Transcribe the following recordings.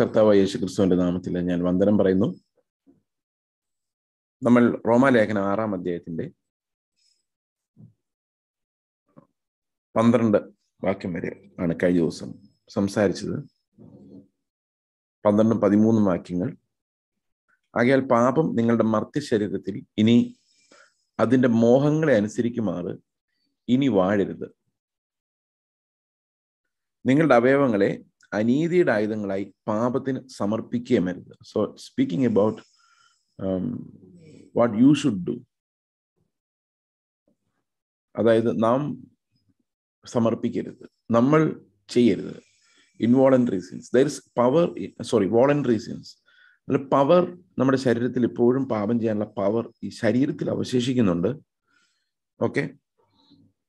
കർത്താവ് യേശു ക്രിസ്തുവിന്റെ നാമത്തിൽ ഞാൻ വന്ദനം പറയുന്നു നമ്മൾ റോമാലേഖനം ആറാം അധ്യായത്തിന്റെ പന്ത്രണ്ട് വാക്യം വരെ ആണ് കഴിഞ്ഞ ദിവസം സംസാരിച്ചത് പന്ത്രണ്ടും പതിമൂന്നും വാക്യങ്ങൾ ആകയാൽ പാപം നിങ്ങളുടെ മർത്യ ശരീരത്തിൽ ഇനി അതിൻ്റെ മോഹങ്ങളെ അനുസരിക്കുമാറ് ഇനി വാഴരുത് നിങ്ങളുടെ അവയവങ്ങളെ അനീതിയുടെ ആയുധങ്ങളായി പാപത്തിന് സമർപ്പിക്കുകയും മരുത് so speaking about what you should do അതായത് നാം സമർപ്പിക്കരുത് നമ്മൾ ചെയ്യരുത് involuntary sins there is power sorry voluntary sins അല്ല പവർ നമ്മുടെ ശരീരത്തിൽ ഇപ്പോഴും പാപം ചെയ്യാനുള്ള പവർ ഈ ശരീരത്തിൽ അവശേഷിക്കുന്നുണ്ട് ഓക്കെ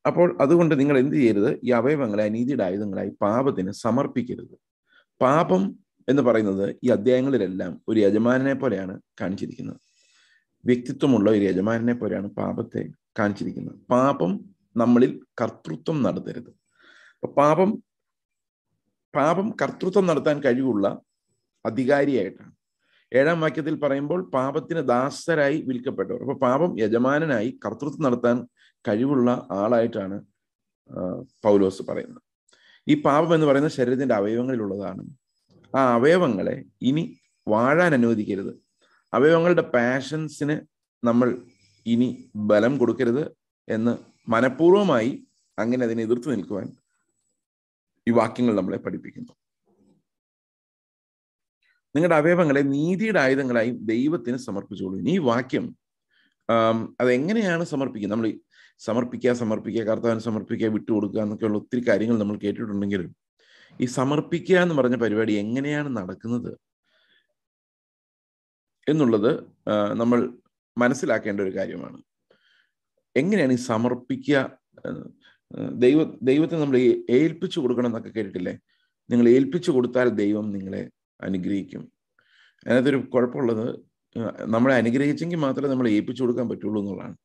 അപ്പോൾ അതുകൊണ്ട് നിങ്ങൾ എന്ത് ചെയ്യരുത് ഈ അവയവങ്ങളെ അനീതിയുടെ ആയുധങ്ങളായി പാപത്തിന് സമർപ്പിക്കരുത് പാപം എന്ന് പറയുന്നത് ഈ അധ്യായങ്ങളിലെല്ലാം ഒരു യജമാനെ പോലെയാണ് കാണിച്ചിരിക്കുന്നത് വ്യക്തിത്വമുള്ള ഒരു യജമാനെ പോലെയാണ് പാപത്തെ കാണിച്ചിരിക്കുന്നത് പാപം നമ്മളിൽ കർത്തൃത്വം നടത്തരുത് പാപം പാപം കർത്തൃത്വം നടത്താൻ കഴിവുള്ള അധികാരിയായിട്ടാണ് ഏഴാം വാക്യത്തിൽ പറയുമ്പോൾ പാപത്തിന് ദാസരായി വിൽക്കപ്പെട്ടവർ അപ്പൊ പാപം യജമാനായി കർത്തൃത്വം നടത്താൻ കഴിവുള്ള ആളായിട്ടാണ് പൗലോസ് പറയുന്നത് ഈ പാപം എന്ന് പറയുന്നത് ശരീരത്തിന്റെ അവയവങ്ങളിലുള്ളതാണ് ആ അവയവങ്ങളെ ഇനി വാഴാൻ അനുവദിക്കരുത് അവയവങ്ങളുടെ പാഷൻസിന് നമ്മൾ ഇനി ബലം കൊടുക്കരുത് എന്ന് മനഃപൂർവമായി അങ്ങനെ അതിനെ എതിർത്ത് നിൽക്കുവാൻ ഈ വാക്യങ്ങൾ നമ്മളെ പഠിപ്പിക്കുന്നു നിങ്ങളുടെ അവയവങ്ങളെ നീതിയുടെ ആയുധങ്ങളായി ദൈവത്തിന് സമർപ്പിച്ചുകൊള്ളു ഇനി ഈ വാക്യം അതെങ്ങനെയാണ് സമർപ്പിക്കുന്നത് നമ്മൾ സമർപ്പിക്കുക സമർപ്പിക്കുക കർത്താവിന് സമർപ്പിക്കുക കൊടുക്കുക എന്നൊക്കെയുള്ള ഒത്തിരി കാര്യങ്ങൾ നമ്മൾ കേട്ടിട്ടുണ്ടെങ്കിലും ഈ സമർപ്പിക്കുക എന്ന് പറഞ്ഞ പരിപാടി എങ്ങനെയാണ് നടക്കുന്നത് എന്നുള്ളത് നമ്മൾ മനസ്സിലാക്കേണ്ട ഒരു കാര്യമാണ് എങ്ങനെയാണ് ഈ സമർപ്പിക്കുക ദൈവ ദൈവത്തെ നമ്മൾ ഏൽപ്പിച്ചു കൊടുക്കണം എന്നൊക്കെ കേട്ടിട്ടില്ലേ നിങ്ങൾ ഏൽപ്പിച്ചു കൊടുത്താൽ ദൈവം നിങ്ങളെ അനുഗ്രഹിക്കും അതിനകത്തൊരു കുഴപ്പമുള്ളത് നമ്മളെ അനുഗ്രഹിച്ചെങ്കിൽ മാത്രമേ നമ്മൾ ഏൽപ്പിച്ചു കൊടുക്കാൻ പറ്റുള്ളൂ എന്നുള്ളതാണ്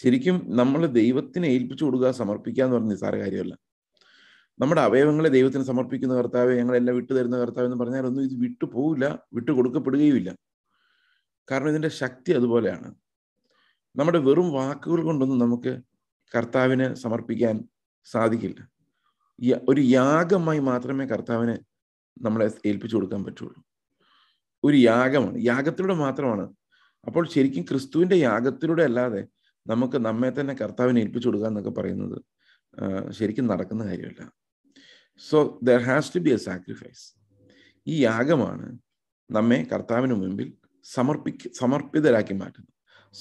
ശരിക്കും നമ്മൾ ദൈവത്തിനെ ഏൽപ്പിച്ചു കൊടുക്കുക സമർപ്പിക്കുക എന്ന് പറഞ്ഞ നിസ്സാര കാര്യമല്ല നമ്മുടെ അവയവങ്ങളെ ദൈവത്തിന് സമർപ്പിക്കുന്ന കർത്താവ് ഞങ്ങളെല്ലാം വിട്ടു തരുന്ന കർത്താവ് എന്ന് പറഞ്ഞാൽ ഒന്നും ഇത് വിട്ടു പോവില്ല വിട്ടു കൊടുക്കപ്പെടുകയുമില്ല കാരണം ഇതിൻ്റെ ശക്തി അതുപോലെയാണ് നമ്മുടെ വെറും വാക്കുകൾ കൊണ്ടൊന്നും നമുക്ക് കർത്താവിന് സമർപ്പിക്കാൻ സാധിക്കില്ല ഒരു യാഗമായി മാത്രമേ കർത്താവിനെ നമ്മളെ ഏൽപ്പിച്ചു കൊടുക്കാൻ പറ്റുള്ളൂ ഒരു യാഗമാണ് യാഗത്തിലൂടെ മാത്രമാണ് അപ്പോൾ ശരിക്കും ക്രിസ്തുവിൻ്റെ യാഗത്തിലൂടെ അല്ലാതെ നമുക്ക് നമ്മെ തന്നെ കർത്താവിനെ ഏൽപ്പിച്ചു കൊടുക്കുക എന്നൊക്കെ പറയുന്നത് ശരിക്കും നടക്കുന്ന കാര്യമല്ല so there has to be a sacrifice ഈ യാഗമാണ് നമ്മെ കർത്താവിന് മുമ്പിൽ സമർപ്പിക്ക സമർപ്പിതരാക്കി മാറ്റുന്നത്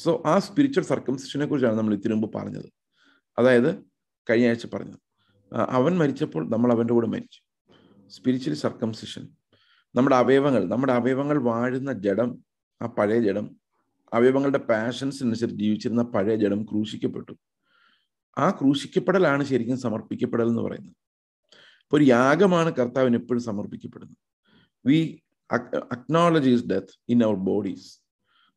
സോ ആ സ്പിരിച്വൽ സർക്കംസിഷനെ കുറിച്ചാണ് നമ്മൾ ഇത്തിരി മുമ്പ് പറഞ്ഞത് അതായത് കഴിഞ്ഞ ആഴ്ച പറഞ്ഞത് അവൻ മരിച്ചപ്പോൾ നമ്മൾ അവൻ്റെ കൂടെ മരിച്ചു സ്പിരിച്വൽ സർക്കംസിഷൻ നമ്മുടെ അവയവങ്ങൾ നമ്മുടെ അവയവങ്ങൾ വാഴുന്ന ജഡം ആ പഴയ ജഡം അവയവങ്ങളുടെ പാഷൻസിനനുസരിച്ച് ജീവിച്ചിരുന്ന പഴയ ജഡം ക്രൂശിക്കപ്പെട്ടു ആ ക്രൂശിക്കപ്പെടലാണ് ശരിക്കും സമർപ്പിക്കപ്പെടൽ എന്ന് പറയുന്നത് ഇപ്പോൾ ഒരു യാഗമാണ് കർത്താവിന് എപ്പോഴും സമർപ്പിക്കപ്പെടുന്നത് we acknowledges death in our bodies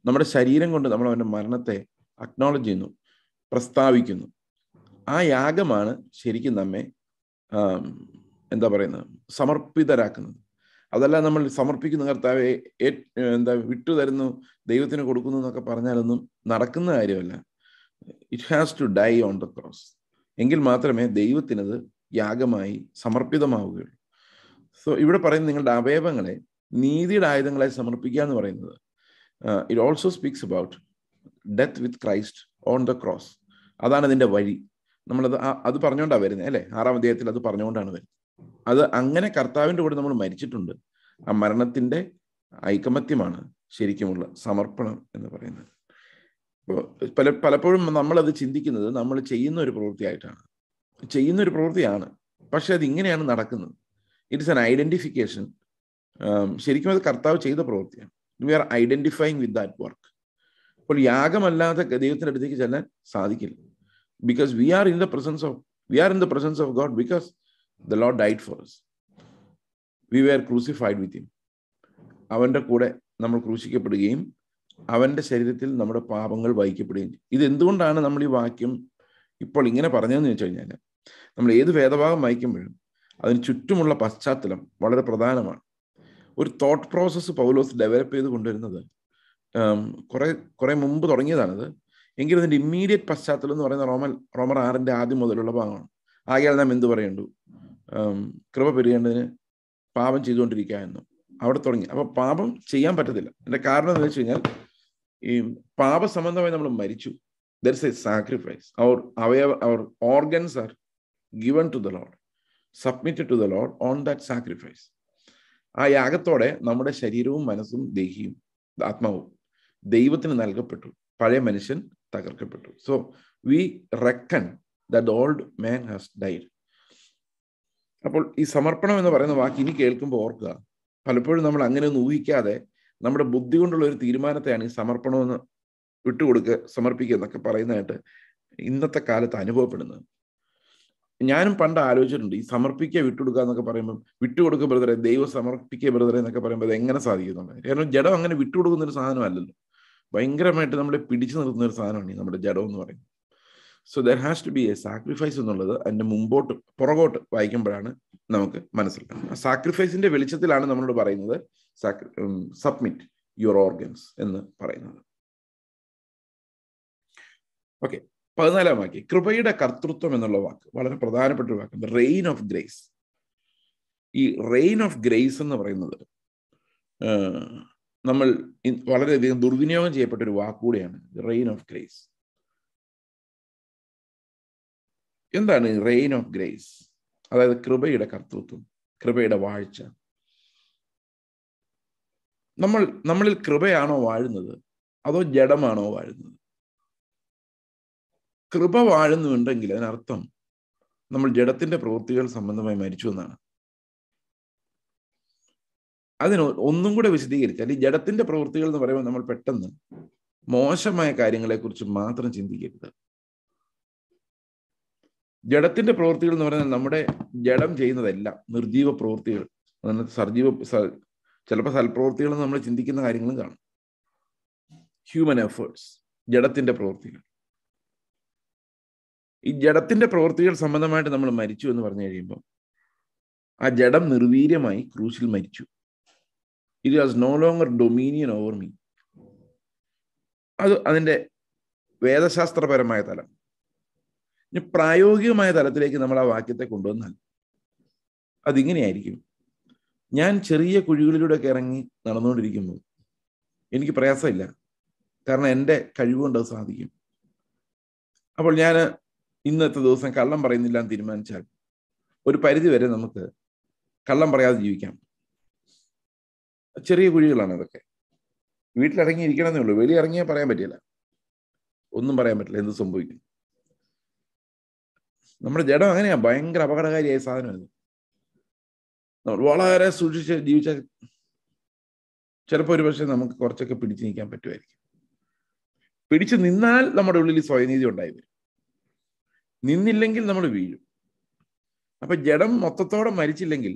നമ്മുടെ ശരീരം കൊണ്ട് നമ്മൾ അവൻ്റെ മരണത്തെ അക്നോളജ് ചെയ്യുന്നു പ്രസ്താവിക്കുന്നു ആ യാഗമാണ് ശരിക്കും നമ്മെ എന്താ പറയുന്നത് സമർപ്പിതരാക്കുന്നത് അതല്ല നമ്മൾ സമർപ്പിക്കുന്ന കർത്താവെ എന്താ വിട്ടുതരുന്നു ദൈവത്തിന് കൊടുക്കുന്നു എന്നൊക്കെ പറഞ്ഞാലൊന്നും നടക്കുന്ന കാര്യമല്ല it has to die on the cross എങ്കിൽ മാത്രമേ ദൈവത്തിനത് യാഗമായി സമർപ്പിതമാവുകയുള്ളൂ സോ ഇവിടെ പറയുന്ന നിങ്ങളുടെ അവയവങ്ങളെ നീതിയുടെ ആയുധങ്ങളെ സമർപ്പിക്കുക എന്ന് പറയുന്നത് it also speaks about death with Christ on the cross അതാണ് അതിൻ്റെ വഴി നമ്മളത് അത് പറഞ്ഞുകൊണ്ടാണ് വരുന്നത് അല്ലേ ആറാം അദ്ദേഹത്തിൽ അത് പറഞ്ഞുകൊണ്ടാണ് വരുന്നത് അത് അങ്ങനെ കർത്താവിൻ്റെ കൂടെ നമ്മൾ മരിച്ചിട്ടുണ്ട് ആ മരണത്തിൻ്റെ ഐകമത്യമാണ് ശരിക്കുമുള്ള സമർപ്പണം എന്ന് പറയുന്നത് ഇപ്പോൾ പല പലപ്പോഴും നമ്മളത് ചിന്തിക്കുന്നത് നമ്മൾ ചെയ്യുന്ന ഒരു പ്രവൃത്തിയായിട്ടാണ് ചെയ്യുന്ന ഒരു പ്രവൃത്തിയാണ് പക്ഷെ അത് ഇങ്ങനെയാണ് നടക്കുന്നത് ഇറ്റ്സ് ആൻ ഐഡൻറ്റിഫിക്കേഷൻ ശരിക്കും അത് കർത്താവ് ചെയ്ത പ്രവൃത്തിയാണ് we are identifying with that work അപ്പോൾ യാഗമല്ലാതെ ദൈവത്തിൻ്റെ അടുത്തേക്ക് ചെല്ലാൻ സാധിക്കില്ല because we are in the presence of we are in the presence of God because The Lord died for us. We were crucified with him അവൻ്റെ കൂടെ നമ്മൾ ക്രൂശിക്കപ്പെടുകയും അവൻ്റെ ശരീരത്തിൽ നമ്മുടെ പാപങ്ങൾ വഹിക്കപ്പെടുകയും ചെയ്യും ഇതെന്തുകൊണ്ടാണ് നമ്മൾ ഈ വാക്യം ഇപ്പോൾ ഇങ്ങനെ പറഞ്ഞതെന്ന് ചോദിച്ചു കഴിഞ്ഞാൽ നമ്മൾ ഏത് വേദഭാഗം വായിക്കുമ്പോഴും അതിന് ചുറ്റുമുള്ള പശ്ചാത്തലം വളരെ പ്രധാനമാണ് ഒരു തോട്ട് പ്രോസസ്സ് പൗലോസ് ഡെവലപ്പ് ചെയ്ത് കൊണ്ടുവരുന്നത് കുറെ കുറെ മുമ്പ് തുടങ്ങിയതാണിത് എങ്കിലും അതിൻ്റെ ഇമ്മീഡിയറ്റ് പശ്ചാത്തലം എന്ന് പറയുന്ന റോമൻ റോമർ ആറിൻ്റെ ആദ്യം മുതലുള്ള ഭാഗമാണ് ആകെയാൽ നാം എന്ത് പറയുന്നു കൃപ പെരുകേണ്ടതിന് പാപം ചെയ്തുകൊണ്ടിരിക്കുക എന്നും അവിടെ തുടങ്ങി അപ്പൊ പാപം ചെയ്യാൻ പറ്റത്തില്ല എന്റെ കാരണം എന്ന് വെച്ച് കഴിഞ്ഞാൽ ഈ പാപ സംബന്ധമായി നമ്മൾ മരിച്ചു there is a sacrifice our അവയവ our organs are given to the Lord submitted to the Lord on that sacrifice ആ യാഗത്തോടെ നമ്മുടെ ശരീരവും മനസ്സും ദേഹിയും ആത്മാവും ദൈവത്തിന് നൽകപ്പെട്ടു പഴയ മനുഷ്യൻ തകർക്കപ്പെട്ടു so we reckon the old old man has died അപ്പോൾ ഈ സമർപ്പണം എന്ന് പറയുന്ന വാക്ക് ഇനി കേൾക്കുമ്പോൾ ഓർക്കുക പലപ്പോഴും നമ്മൾ അങ്ങനെ ഒന്നും ഊഹിക്കാതെ നമ്മുടെ ബുദ്ധി കൊണ്ടുള്ള ഒരു തീരുമാനത്തെയാണ് ഈ സമർപ്പണമെന്ന് വിട്ടുകൊടുക്കുക സമർപ്പിക്കുക എന്നൊക്കെ പറയുന്നതായിട്ട് ഇന്നത്തെ കാലത്ത് അനുഭവപ്പെടുന്നത് ഞാനും പണ്ട് ആലോചിച്ചിട്ടുണ്ട് ഈ സമർപ്പിക്കുക വിട്ടുകൊടുക്കുക എന്നൊക്കെ പറയുമ്പോൾ വിട്ടുകൊടുക്കുക ബ്രദറെ ദൈവം സമർപ്പിക്കുക ബ്രദറെ എന്നൊക്കെ പറയുമ്പോൾ അത് എങ്ങനെ സാധിക്കുന്നുണ്ട് കാരണം ജഡം അങ്ങനെ വിട്ടുകൊടുക്കുന്ന ഒരു സാധനമല്ലല്ലോ ഭയങ്കരമായിട്ട് നമ്മളെ പിടിച്ചു നിർത്തുന്ന ഒരു സാധനമാണ് ഈ നമ്മുടെ ജഡം എന്ന് പറയുന്നത് so there has to be a sacrifice എന്നുള്ളത് അതിന്റെ മുമ്പോട്ട് പുറകോട്ട് വായിക്കുമ്പോഴാണ് നമുക്ക് മനസ്സിലാക്കുന്നത് സാക്രിഫൈസിന്റെ വെളിച്ചത്തിലാണ് നമ്മളോട് പറയുന്നത് സബ്മിറ്റ് യുവർ ഓർഗൻസ് എന്ന് പറയുന്നത് ഓക്കെ പതിനാലാം വാക്യം കൃപയുടെ കർത്തൃത്വം എന്നുള്ള വാക്ക് വളരെ പ്രധാനപ്പെട്ട ഒരു വാക്ക് റെയിൻ ഓഫ് ഗ്രേസ് ഈ റെയിൻ ഓഫ് ഗ്രേസ് എന്ന് പറയുന്നത് നമ്മൾ വളരെയധികം ദുർവിനിയോഗം ചെയ്യപ്പെട്ട ഒരു വാക്കുകൂടിയാണ് റെയിൻ ഓഫ് ഗ്രേസ് എന്താണ് റെയിൻ ഓഫ് ഗ്രേസ് അതായത് കൃപയുടെ കർത്തൃത്വം കൃപയുടെ വാഴ്ച നമ്മൾ നമ്മളിൽ കൃപയാണോ വാഴുന്നത് അതോ ജഡമാണോ വാഴുന്നത് കൃപ വാഴുന്നുണ്ടെങ്കിൽ അതിനർത്ഥം നമ്മൾ ജഡത്തിന്റെ പ്രവൃത്തികൾ സംബന്ധമായി മരിച്ചു എന്നാണ് അതിന് ഒന്നും കൂടെ വിശദീകരിച്ചാൽ ഈ ജഡത്തിന്റെ പ്രവൃത്തികൾ എന്ന് പറയുമ്പോൾ നമ്മൾ പെട്ടെന്ന് മോശമായ കാര്യങ്ങളെക്കുറിച്ച് മാത്രം ചിന്തിക്കരുത് ജഡത്തിന്റെ പ്രവൃത്തികൾ എന്ന് പറയുന്നത് നമ്മുടെ ജഡം ചെയ്യുന്നതെല്ലാം നിർജീവ പ്രവൃത്തികൾ അതാണ് സർജീവ ചിലപ്പോൾ സൽപ്രവൃത്തികൾ നമ്മൾ ചിന്തിക്കുന്ന കാര്യങ്ങളും കാണും ഹ്യൂമൻ എഫേർട്സ് ജഡത്തിന്റെ പ്രവൃത്തികൾ ഈ ജഡത്തിന്റെ പ്രവൃത്തികൾ സംബന്ധമായിട്ട് നമ്മൾ മരിച്ചു എന്ന് പറഞ്ഞു കഴിയുമ്പോൾ ആ ജഡം നിർവീര്യമായി ക്രൂസിൽ മരിച്ചു it was no longer dominion over me അത് അതിൻ്റെ വേദശാസ്ത്രപരമായ തലം ഇനി പ്രായോഗികമായ തലത്തിലേക്ക് നമ്മൾ ആ വാക്യത്തെ കൊണ്ടുവന്നാൽ അതിങ്ങനെയായിരിക്കും ഞാൻ ചെറിയ ഒക്കെ ഇറങ്ങി നടന്നുകൊണ്ടിരിക്കുന്നു എനിക്ക് പ്രയാസമില്ല കാരണം എൻ്റെ കഴിവുകൊണ്ട് അത് സാധിക്കും അപ്പോൾ ഞാൻ ഇന്നത്തെ ദിവസം കള്ളം പറയുന്നില്ല എന്ന് തീരുമാനിച്ചാൽ ഒരു പരിധി വരെ നമുക്ക് കള്ളം പറയാതെ ജീവിക്കാം ചെറിയ കുഴികളാണ് അതൊക്കെ വീട്ടിലിറങ്ങിയിരിക്കണമെന്നേ ഉള്ളൂ വെളിയിറങ്ങിയാൽ പറയാൻ പറ്റില്ല ഒന്നും പറയാൻ പറ്റില്ല എന്ത് സംഭവിക്കും നമ്മുടെ ജഡം അങ്ങനെയാ ഭയങ്കര അപകടകാരിയായ സാധനം ഇത് നമ്മൾ വളരെ സൂക്ഷിച്ച് ജീവിച്ച ചിലപ്പോൾ ഒരു പക്ഷേ നമുക്ക് കുറച്ചൊക്കെ പിടിച്ചു നീക്കാൻ പറ്റുമായിരിക്കും പിടിച്ചു നിന്നാൽ നമ്മുടെ ഉള്ളിൽ സ്വയനീതി ഉണ്ടായി വരും നിന്നില്ലെങ്കിൽ നമ്മൾ വീഴും അപ്പൊ ജഡം മൊത്തത്തോടെ മരിച്ചില്ലെങ്കിൽ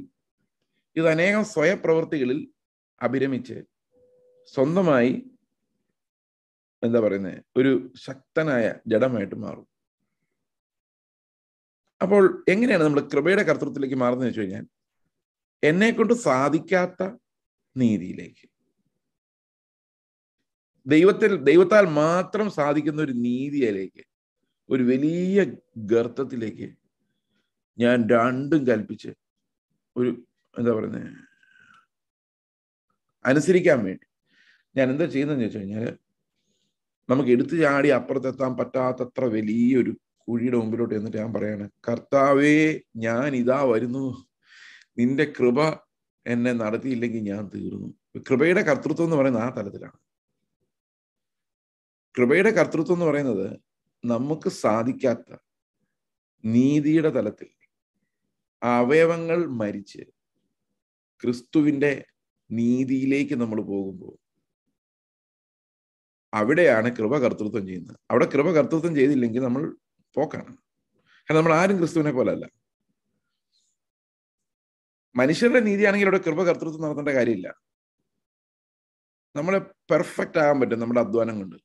ഇത് അനേകം സ്വയപ്രവൃത്തികളിൽ അഭിരമിച്ച് സ്വന്തമായി എന്താ പറയുന്നത് ഒരു ശക്തനായ ജഡമായിട്ട് മാറും അപ്പോൾ എങ്ങനെയാണ് നമ്മൾ കൃപയുടെ കർത്തൃത്വത്തിലേക്ക് മാറുന്നത് വെച്ച് കഴിഞ്ഞാൽ എന്നെ കൊണ്ട് സാധിക്കാത്ത നീതിയിലേക്ക് ദൈവത്തിൽ ദൈവത്താൽ മാത്രം സാധിക്കുന്ന ഒരു നീതിയിലേക്ക് ഒരു വലിയ ഗർത്തത്തിലേക്ക് ഞാൻ രണ്ടും കൽപ്പിച്ച് ഒരു എന്താ പറയുന്നത് അനുസരിക്കാൻ വേണ്ടി ഞാൻ എന്താ ചെയ്യുന്നതെന്ന് വെച്ച് കഴിഞ്ഞാൽ നമുക്ക് എടുത്തു ചാടി അപ്പുറത്തെത്താൻ പറ്റാത്തത്ര വലിയൊരു കുഴിയുടെ മുമ്പിലോട്ട് എന്നിട്ട് ഞാൻ പറയാണ് കർത്താവേ ഞാൻ ഇതാ വരുന്നു നിന്റെ കൃപ എന്നെ നടത്തിയില്ലെങ്കിൽ ഞാൻ തീർന്നു കൃപയുടെ കർത്തൃത്വം എന്ന് പറയുന്നത് ആ തലത്തിലാണ് കൃപയുടെ കർത്തൃത്വം എന്ന് പറയുന്നത് നമുക്ക് സാധിക്കാത്ത നീതിയുടെ തലത്തിൽ അവയവങ്ങൾ മരിച്ച് ക്രിസ്തുവിൻ്റെ നീതിയിലേക്ക് നമ്മൾ പോകുമ്പോൾ അവിടെയാണ് കൃപ കർത്തൃത്വം ചെയ്യുന്നത് അവിടെ കൃപ കർത്തൃത്വം ചെയ്തില്ലെങ്കിൽ നമ്മൾ പോക്കാണ് കാരണം നമ്മൾ ആരും ക്രിസ്തുവിനെ പോലെ അല്ല മനുഷ്യരുടെ നീതിയാണെങ്കിൽ ഇവിടെ കൃപ കർത്തൃത്വം നടത്തേണ്ട കാര്യമില്ല നമ്മളെ പെർഫെക്റ്റ് ആകാൻ പറ്റും നമ്മുടെ അധ്വാനം കൊണ്ട്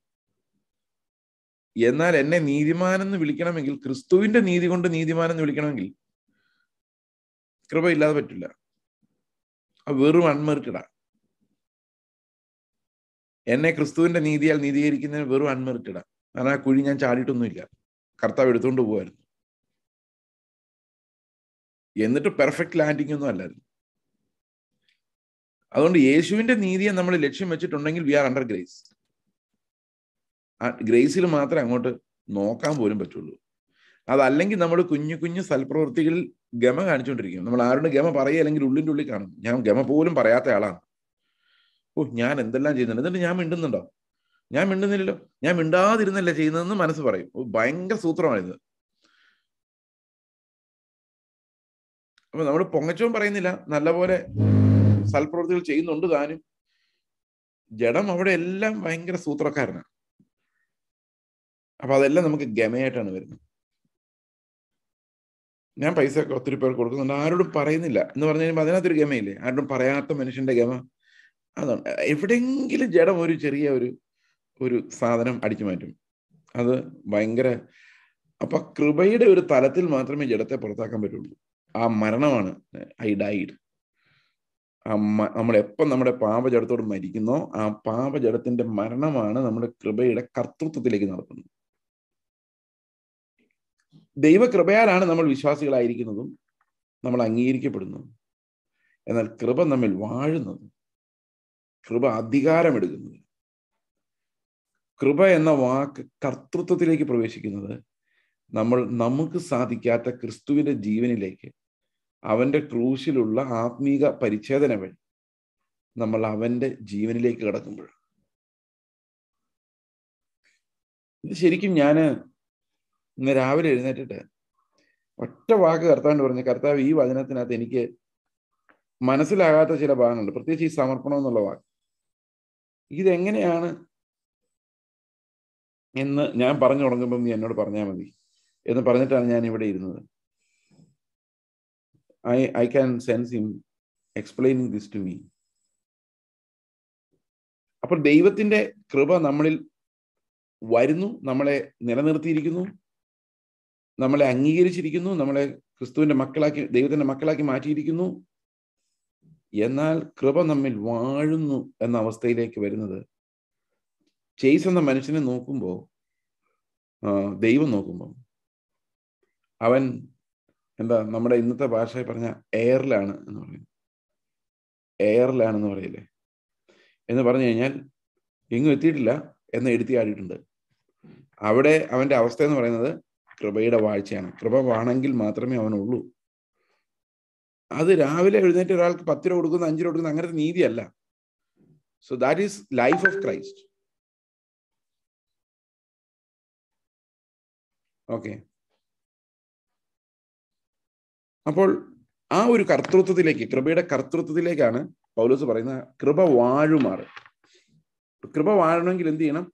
എന്നാൽ എന്നെ നീതിമാനെന്ന് വിളിക്കണമെങ്കിൽ ക്രിസ്തുവിന്റെ നീതി കൊണ്ട് നീതിമാനെന്ന് വിളിക്കണമെങ്കിൽ കൃപയില്ലാതെ പറ്റില്ല ആ വെറും അൺമെറിറ്റഡാ എന്നെ ക്രിസ്തുവിന്റെ നീതിയാൽ നീതീകരിക്കുന്നതിന് വെറും അൺമെറിറ്റഡാ കാരണം ആ കുഴി ഞാൻ ചാടിയിട്ടൊന്നുമില്ല കർത്താവ് എടുത്തുകൊണ്ട് പോകുമായിരുന്നു എന്നിട്ട് പെർഫെക്റ്റ് ലാൻഡിംഗ് ഒന്നും അല്ലായിരുന്നു അതുകൊണ്ട് യേശുവിന്റെ നീതിയെ നമ്മൾ ലക്ഷ്യം വെച്ചിട്ടുണ്ടെങ്കിൽ വി ആർ അണ്ടർ ഗ്രേസ് ആ ഗ്രേസിൽ മാത്രമേ അങ്ങോട്ട് നോക്കാൻ പോലും പറ്റുള്ളൂ അതല്ലെങ്കിൽ നമ്മൾ കുഞ്ഞു കുഞ്ഞു സൽപ്രവൃത്തികളിൽ ഗമ കാണിച്ചുകൊണ്ടിരിക്കും നമ്മൾ ആരുടെ ഗമ പറയുക അല്ലെങ്കിൽ ഉള്ളിൻ്റെ ഉള്ളിൽ കാണും ഞാൻ ഗമ പോലും പറയാത്ത ആളാണ് ഓ ഞാൻ എന്തെല്ലാം ചെയ്യുന്നുണ്ട് എന്നിട്ട് ഞാൻ മിണ്ടുന്നുണ്ടോ ഞാൻ മിണ്ടുന്നില്ലല്ലോ ഞാൻ മിണ്ടാതിരുന്നല്ല ചെയ്യുന്നതെന്ന് മനസ്സ് പറയും ഭയങ്കര സൂത്രമാണിത് അപ്പൊ നമ്മൾ പൊങ്ങച്ചവും പറയുന്നില്ല നല്ലപോലെ സൽപ്രവൃത്തികൾ ചെയ്യുന്നുണ്ട് താനും ജഡം അവിടെ എല്ലാം ഭയങ്കര സൂത്രക്കാരനാണ് അപ്പൊ അതെല്ലാം നമുക്ക് ഗമയായിട്ടാണ് വരുന്നത് ഞാൻ പൈസ ഒക്കെ ഒത്തിരി പേർ കൊടുക്കുന്നുണ്ട് ആരോടും പറയുന്നില്ല എന്ന് പറഞ്ഞു കഴിയുമ്പോൾ അതിനകത്തൊരു ഗമയില്ലേ ആരോടും പറയാത്ത മനുഷ്യന്റെ ഗമ അതാണ് എവിടെയെങ്കിലും ജഡം ഒരു ചെറിയ ഒരു ഒരു സാധനം അടിച്ചു മാറ്റും അത് ഭയങ്കര അപ്പൊ കൃപയുടെ ഒരു തലത്തിൽ മാത്രമേ ജഡത്തെ പുറത്താക്കാൻ പറ്റുള്ളൂ ആ മരണമാണ് ഐ ഡൈഡ് നമ്മളെപ്പം നമ്മുടെ പാപജടത്തോട് മരിക്കുന്നോ ആ പാപജടത്തിന്റെ മരണമാണ് നമ്മുടെ കൃപയുടെ കർത്തൃത്വത്തിലേക്ക് നടത്തുന്നത് ദൈവകൃപയാലാണ് നമ്മൾ വിശ്വാസികളായിരിക്കുന്നതും നമ്മൾ അംഗീകരിക്കപ്പെടുന്നതും എന്നാൽ കൃപ നമ്മിൽ വാഴുന്നതും കൃപ അധികാരമെടുക്കുന്നത് കൃപ എന്ന വാക്ക് കർത്തൃത്വത്തിലേക്ക് പ്രവേശിക്കുന്നത് നമ്മൾ നമുക്ക് സാധിക്കാത്ത ക്രിസ്തുവിൻ്റെ ജീവനിലേക്ക് അവൻ്റെ ക്രൂശിലുള്ള ആത്മീക പരിച്ഛേദന വഴി നമ്മൾ അവൻ്റെ ജീവനിലേക്ക് കിടക്കുമ്പോൾ ഇത് ശരിക്കും ഞാൻ ഇന്ന് രാവിലെ എഴുന്നേറ്റിട്ട് ഒറ്റ വാക്ക് കർത്താവിൻ്റെ പറഞ്ഞു കർത്താവ് ഈ വചനത്തിനകത്ത് എനിക്ക് മനസ്സിലാകാത്ത ചില ഭാഗങ്ങളുണ്ട് പ്രത്യേകിച്ച് ഈ സമർപ്പണം എന്നുള്ള വാക്ക് ഇതെങ്ങനെയാണ് എന്ന് ഞാൻ പറഞ്ഞു തുടങ്ങുമ്പം നീ എന്നോട് പറഞ്ഞാൽ മതി എന്ന് പറഞ്ഞിട്ടാണ് ഞാൻ ഇവിടെ ഇരുന്നത് I I can sense him explaining this to me അപ്പോൾ ദൈവത്തിൻ്റെ കൃപ നമ്മളിൽ വരുന്നു നമ്മളെ നിലനിർത്തിയിരിക്കുന്നു നമ്മളെ അംഗീകരിച്ചിരിക്കുന്നു നമ്മളെ ക്രിസ്തുവിൻ്റെ മക്കളാക്കി ദൈവത്തിൻ്റെ മക്കളാക്കി മാറ്റിയിരിക്കുന്നു എന്നാൽ കൃപ നമ്മിൽ വാഴുന്നു എന്ന അവസ്ഥയിലേക്ക് വരുന്നത് ചേസ് എന്ന മനുഷ്യനെ നോക്കുമ്പോൾ ദൈവം നോക്കുമ്പോൾ അവൻ എന്താ നമ്മുടെ ഇന്നത്തെ ഭാഷയിൽ പറഞ്ഞ എയറിലാണ് എന്ന് പറയുന്നത് എയറിലാണെന്ന് പറയില്ലേ എന്ന് പറഞ്ഞു കഴിഞ്ഞാൽ എങ്ങും എത്തിയിട്ടില്ല എന്ന് എഴുത്തി ആടിയിട്ടുണ്ട് അവിടെ അവൻ്റെ അവസ്ഥ എന്ന് പറയുന്നത് കൃപയുടെ വാഴ്ചയാണ് കൃപ വേണമെങ്കിൽ മാത്രമേ അവനുള്ളൂ അത് രാവിലെ എഴുന്നേറ്റ് ഒരാൾക്ക് പത്ത് രൂപ കൊടുക്കുന്ന അഞ്ച് രൂപ കൊടുക്കുന്ന അങ്ങനത്തെ നീതിയല്ല so that is life of Christ okay അപ്പോൾ ആ ഒരു കർത്തൃത്വത്തിലേക്ക് കൃപയുടെ കർത്തൃത്വത്തിലേക്കാണ് പൗലോസ് പറയുന്ന കൃപ വാഴുമാർ കൃപ വാഴണമെങ്കിൽ എന്ത് ചെയ്യണം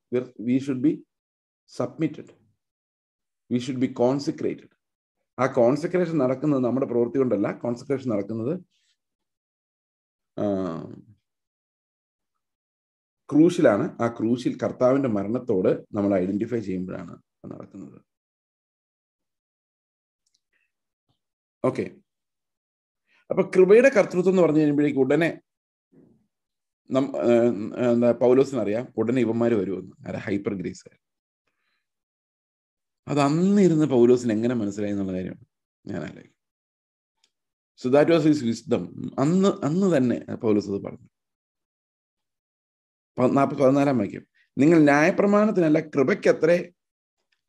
we should be submitted we should be consecrated ആ കോൺസെക്രേഷൻ നടക്കുന്നത് നമ്മുടെ പ്രവൃത്തി കൊണ്ടല്ല കോൺസെക്രേഷൻ നടക്കുന്നത് ക്രൂശിലാണ് ആ ക്രൂശിൽ കർത്താവിന്റെ മരണത്തോട് നമ്മൾ ഐഡന്റിഫൈ ചെയ്യുമ്പോഴാണ് നടക്കുന്നത് ഓക്കെ അപ്പൊ കൃപയുടെ കർത്തൃത്വം എന്ന് പറഞ്ഞു കഴിയുമ്പോഴേക്കും ഉടനെ എന്താ പൗലോസിനറിയാം ഉടനെ ഇവന്മാർ വരുമെന്ന് ആരാ ഹൈപ്പർ ഗ്രേസ് അത് അന്നിരുന്ന് പൗലോസിന് എങ്ങനെ മനസ്സിലായി എന്നുള്ള കാര്യമാണ് ഞാൻ ആലോചിക്കും so that was his wisdom അന്ന് അന്ന് തന്നെ പൗലോസ് അത് പറഞ്ഞു നാൽപ്പത് പതിനാലാം വാക്യം നിങ്ങൾ ന്യായപ്രമാണത്തിനല്ല കൃപയ്ക്കത്രേ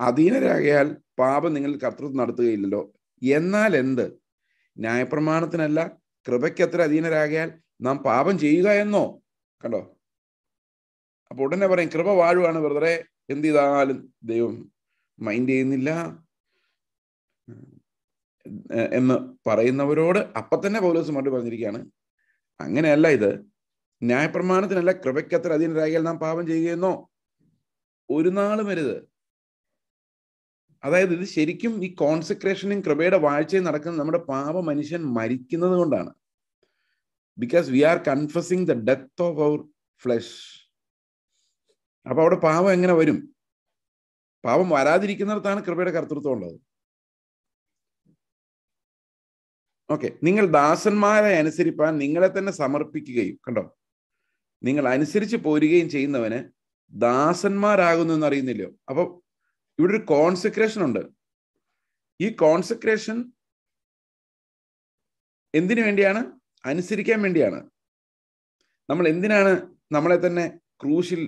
അധീനരാകയാൽ പാപം നിങ്ങൾ കർത്തൃത്വം നടത്തുകയില്ലല്ലോ എന്നാൽ എന്ത് ന്യായപ്രമാണത്തിനല്ല കൃപയ്ക്കത്ര അധീനരാകിയാൽ നാം പാപം ചെയ്യുക എന്നോ കണ്ടോ അപ്പൊ ഉടനെ പറയും കൃപ വാഴുവാണ് വെറുതെ എന്ത് ചെയ്താലും ദൈവം മൈൻഡ് ചെയ്യുന്നില്ല എന്ന് പറയുന്നവരോട് അപ്പൊ തന്നെ പൗലോസ് മറ്റു പറഞ്ഞിരിക്കുകയാണ് അങ്ങനെയല്ല ഇത് ന്യായപ്രമാണത്തിനല്ല കൃപയ്ക്കത്ര അധീനരാകിയാൽ നാം പാപം ചെയ്യുകയെന്നോ ഒരു നാളും വരുത് അതായത് ഇത് ശരിക്കും ഈ കോൺസെക്രേഷനും കൃപയുടെ വാഴ്ചയും നടക്കുന്നത് നമ്മുടെ പാപ മനുഷ്യൻ മരിക്കുന്നത് കൊണ്ടാണ് because we are confessing the death of our flesh അപ്പൊ അവിടെ പാപം എങ്ങനെ വരും പാപം വരാതിരിക്കുന്നിടത്താണ് കൃപയുടെ കർത്തൃത്വം ഉള്ളത് ഓക്കെ നിങ്ങൾ ദാസന്മാരെ അനുസരിപ്പാൻ നിങ്ങളെ തന്നെ സമർപ്പിക്കുകയും കണ്ടോ നിങ്ങൾ അനുസരിച്ച് പോരുകയും ചെയ്യുന്നവന് ദാസന്മാരാകുന്നു എന്നറിയുന്നില്ലയോ അപ്പൊ ഇവിടെ ഒരു കോൺസെക്രേഷൻ ഉണ്ട് ഈ കോൺസെക്രേഷൻ എന്തിനു വേണ്ടിയാണ് അനുസരിക്കാൻ വേണ്ടിയാണ് നമ്മൾ എന്തിനാണ് നമ്മളെ തന്നെ ക്രൂശിൽ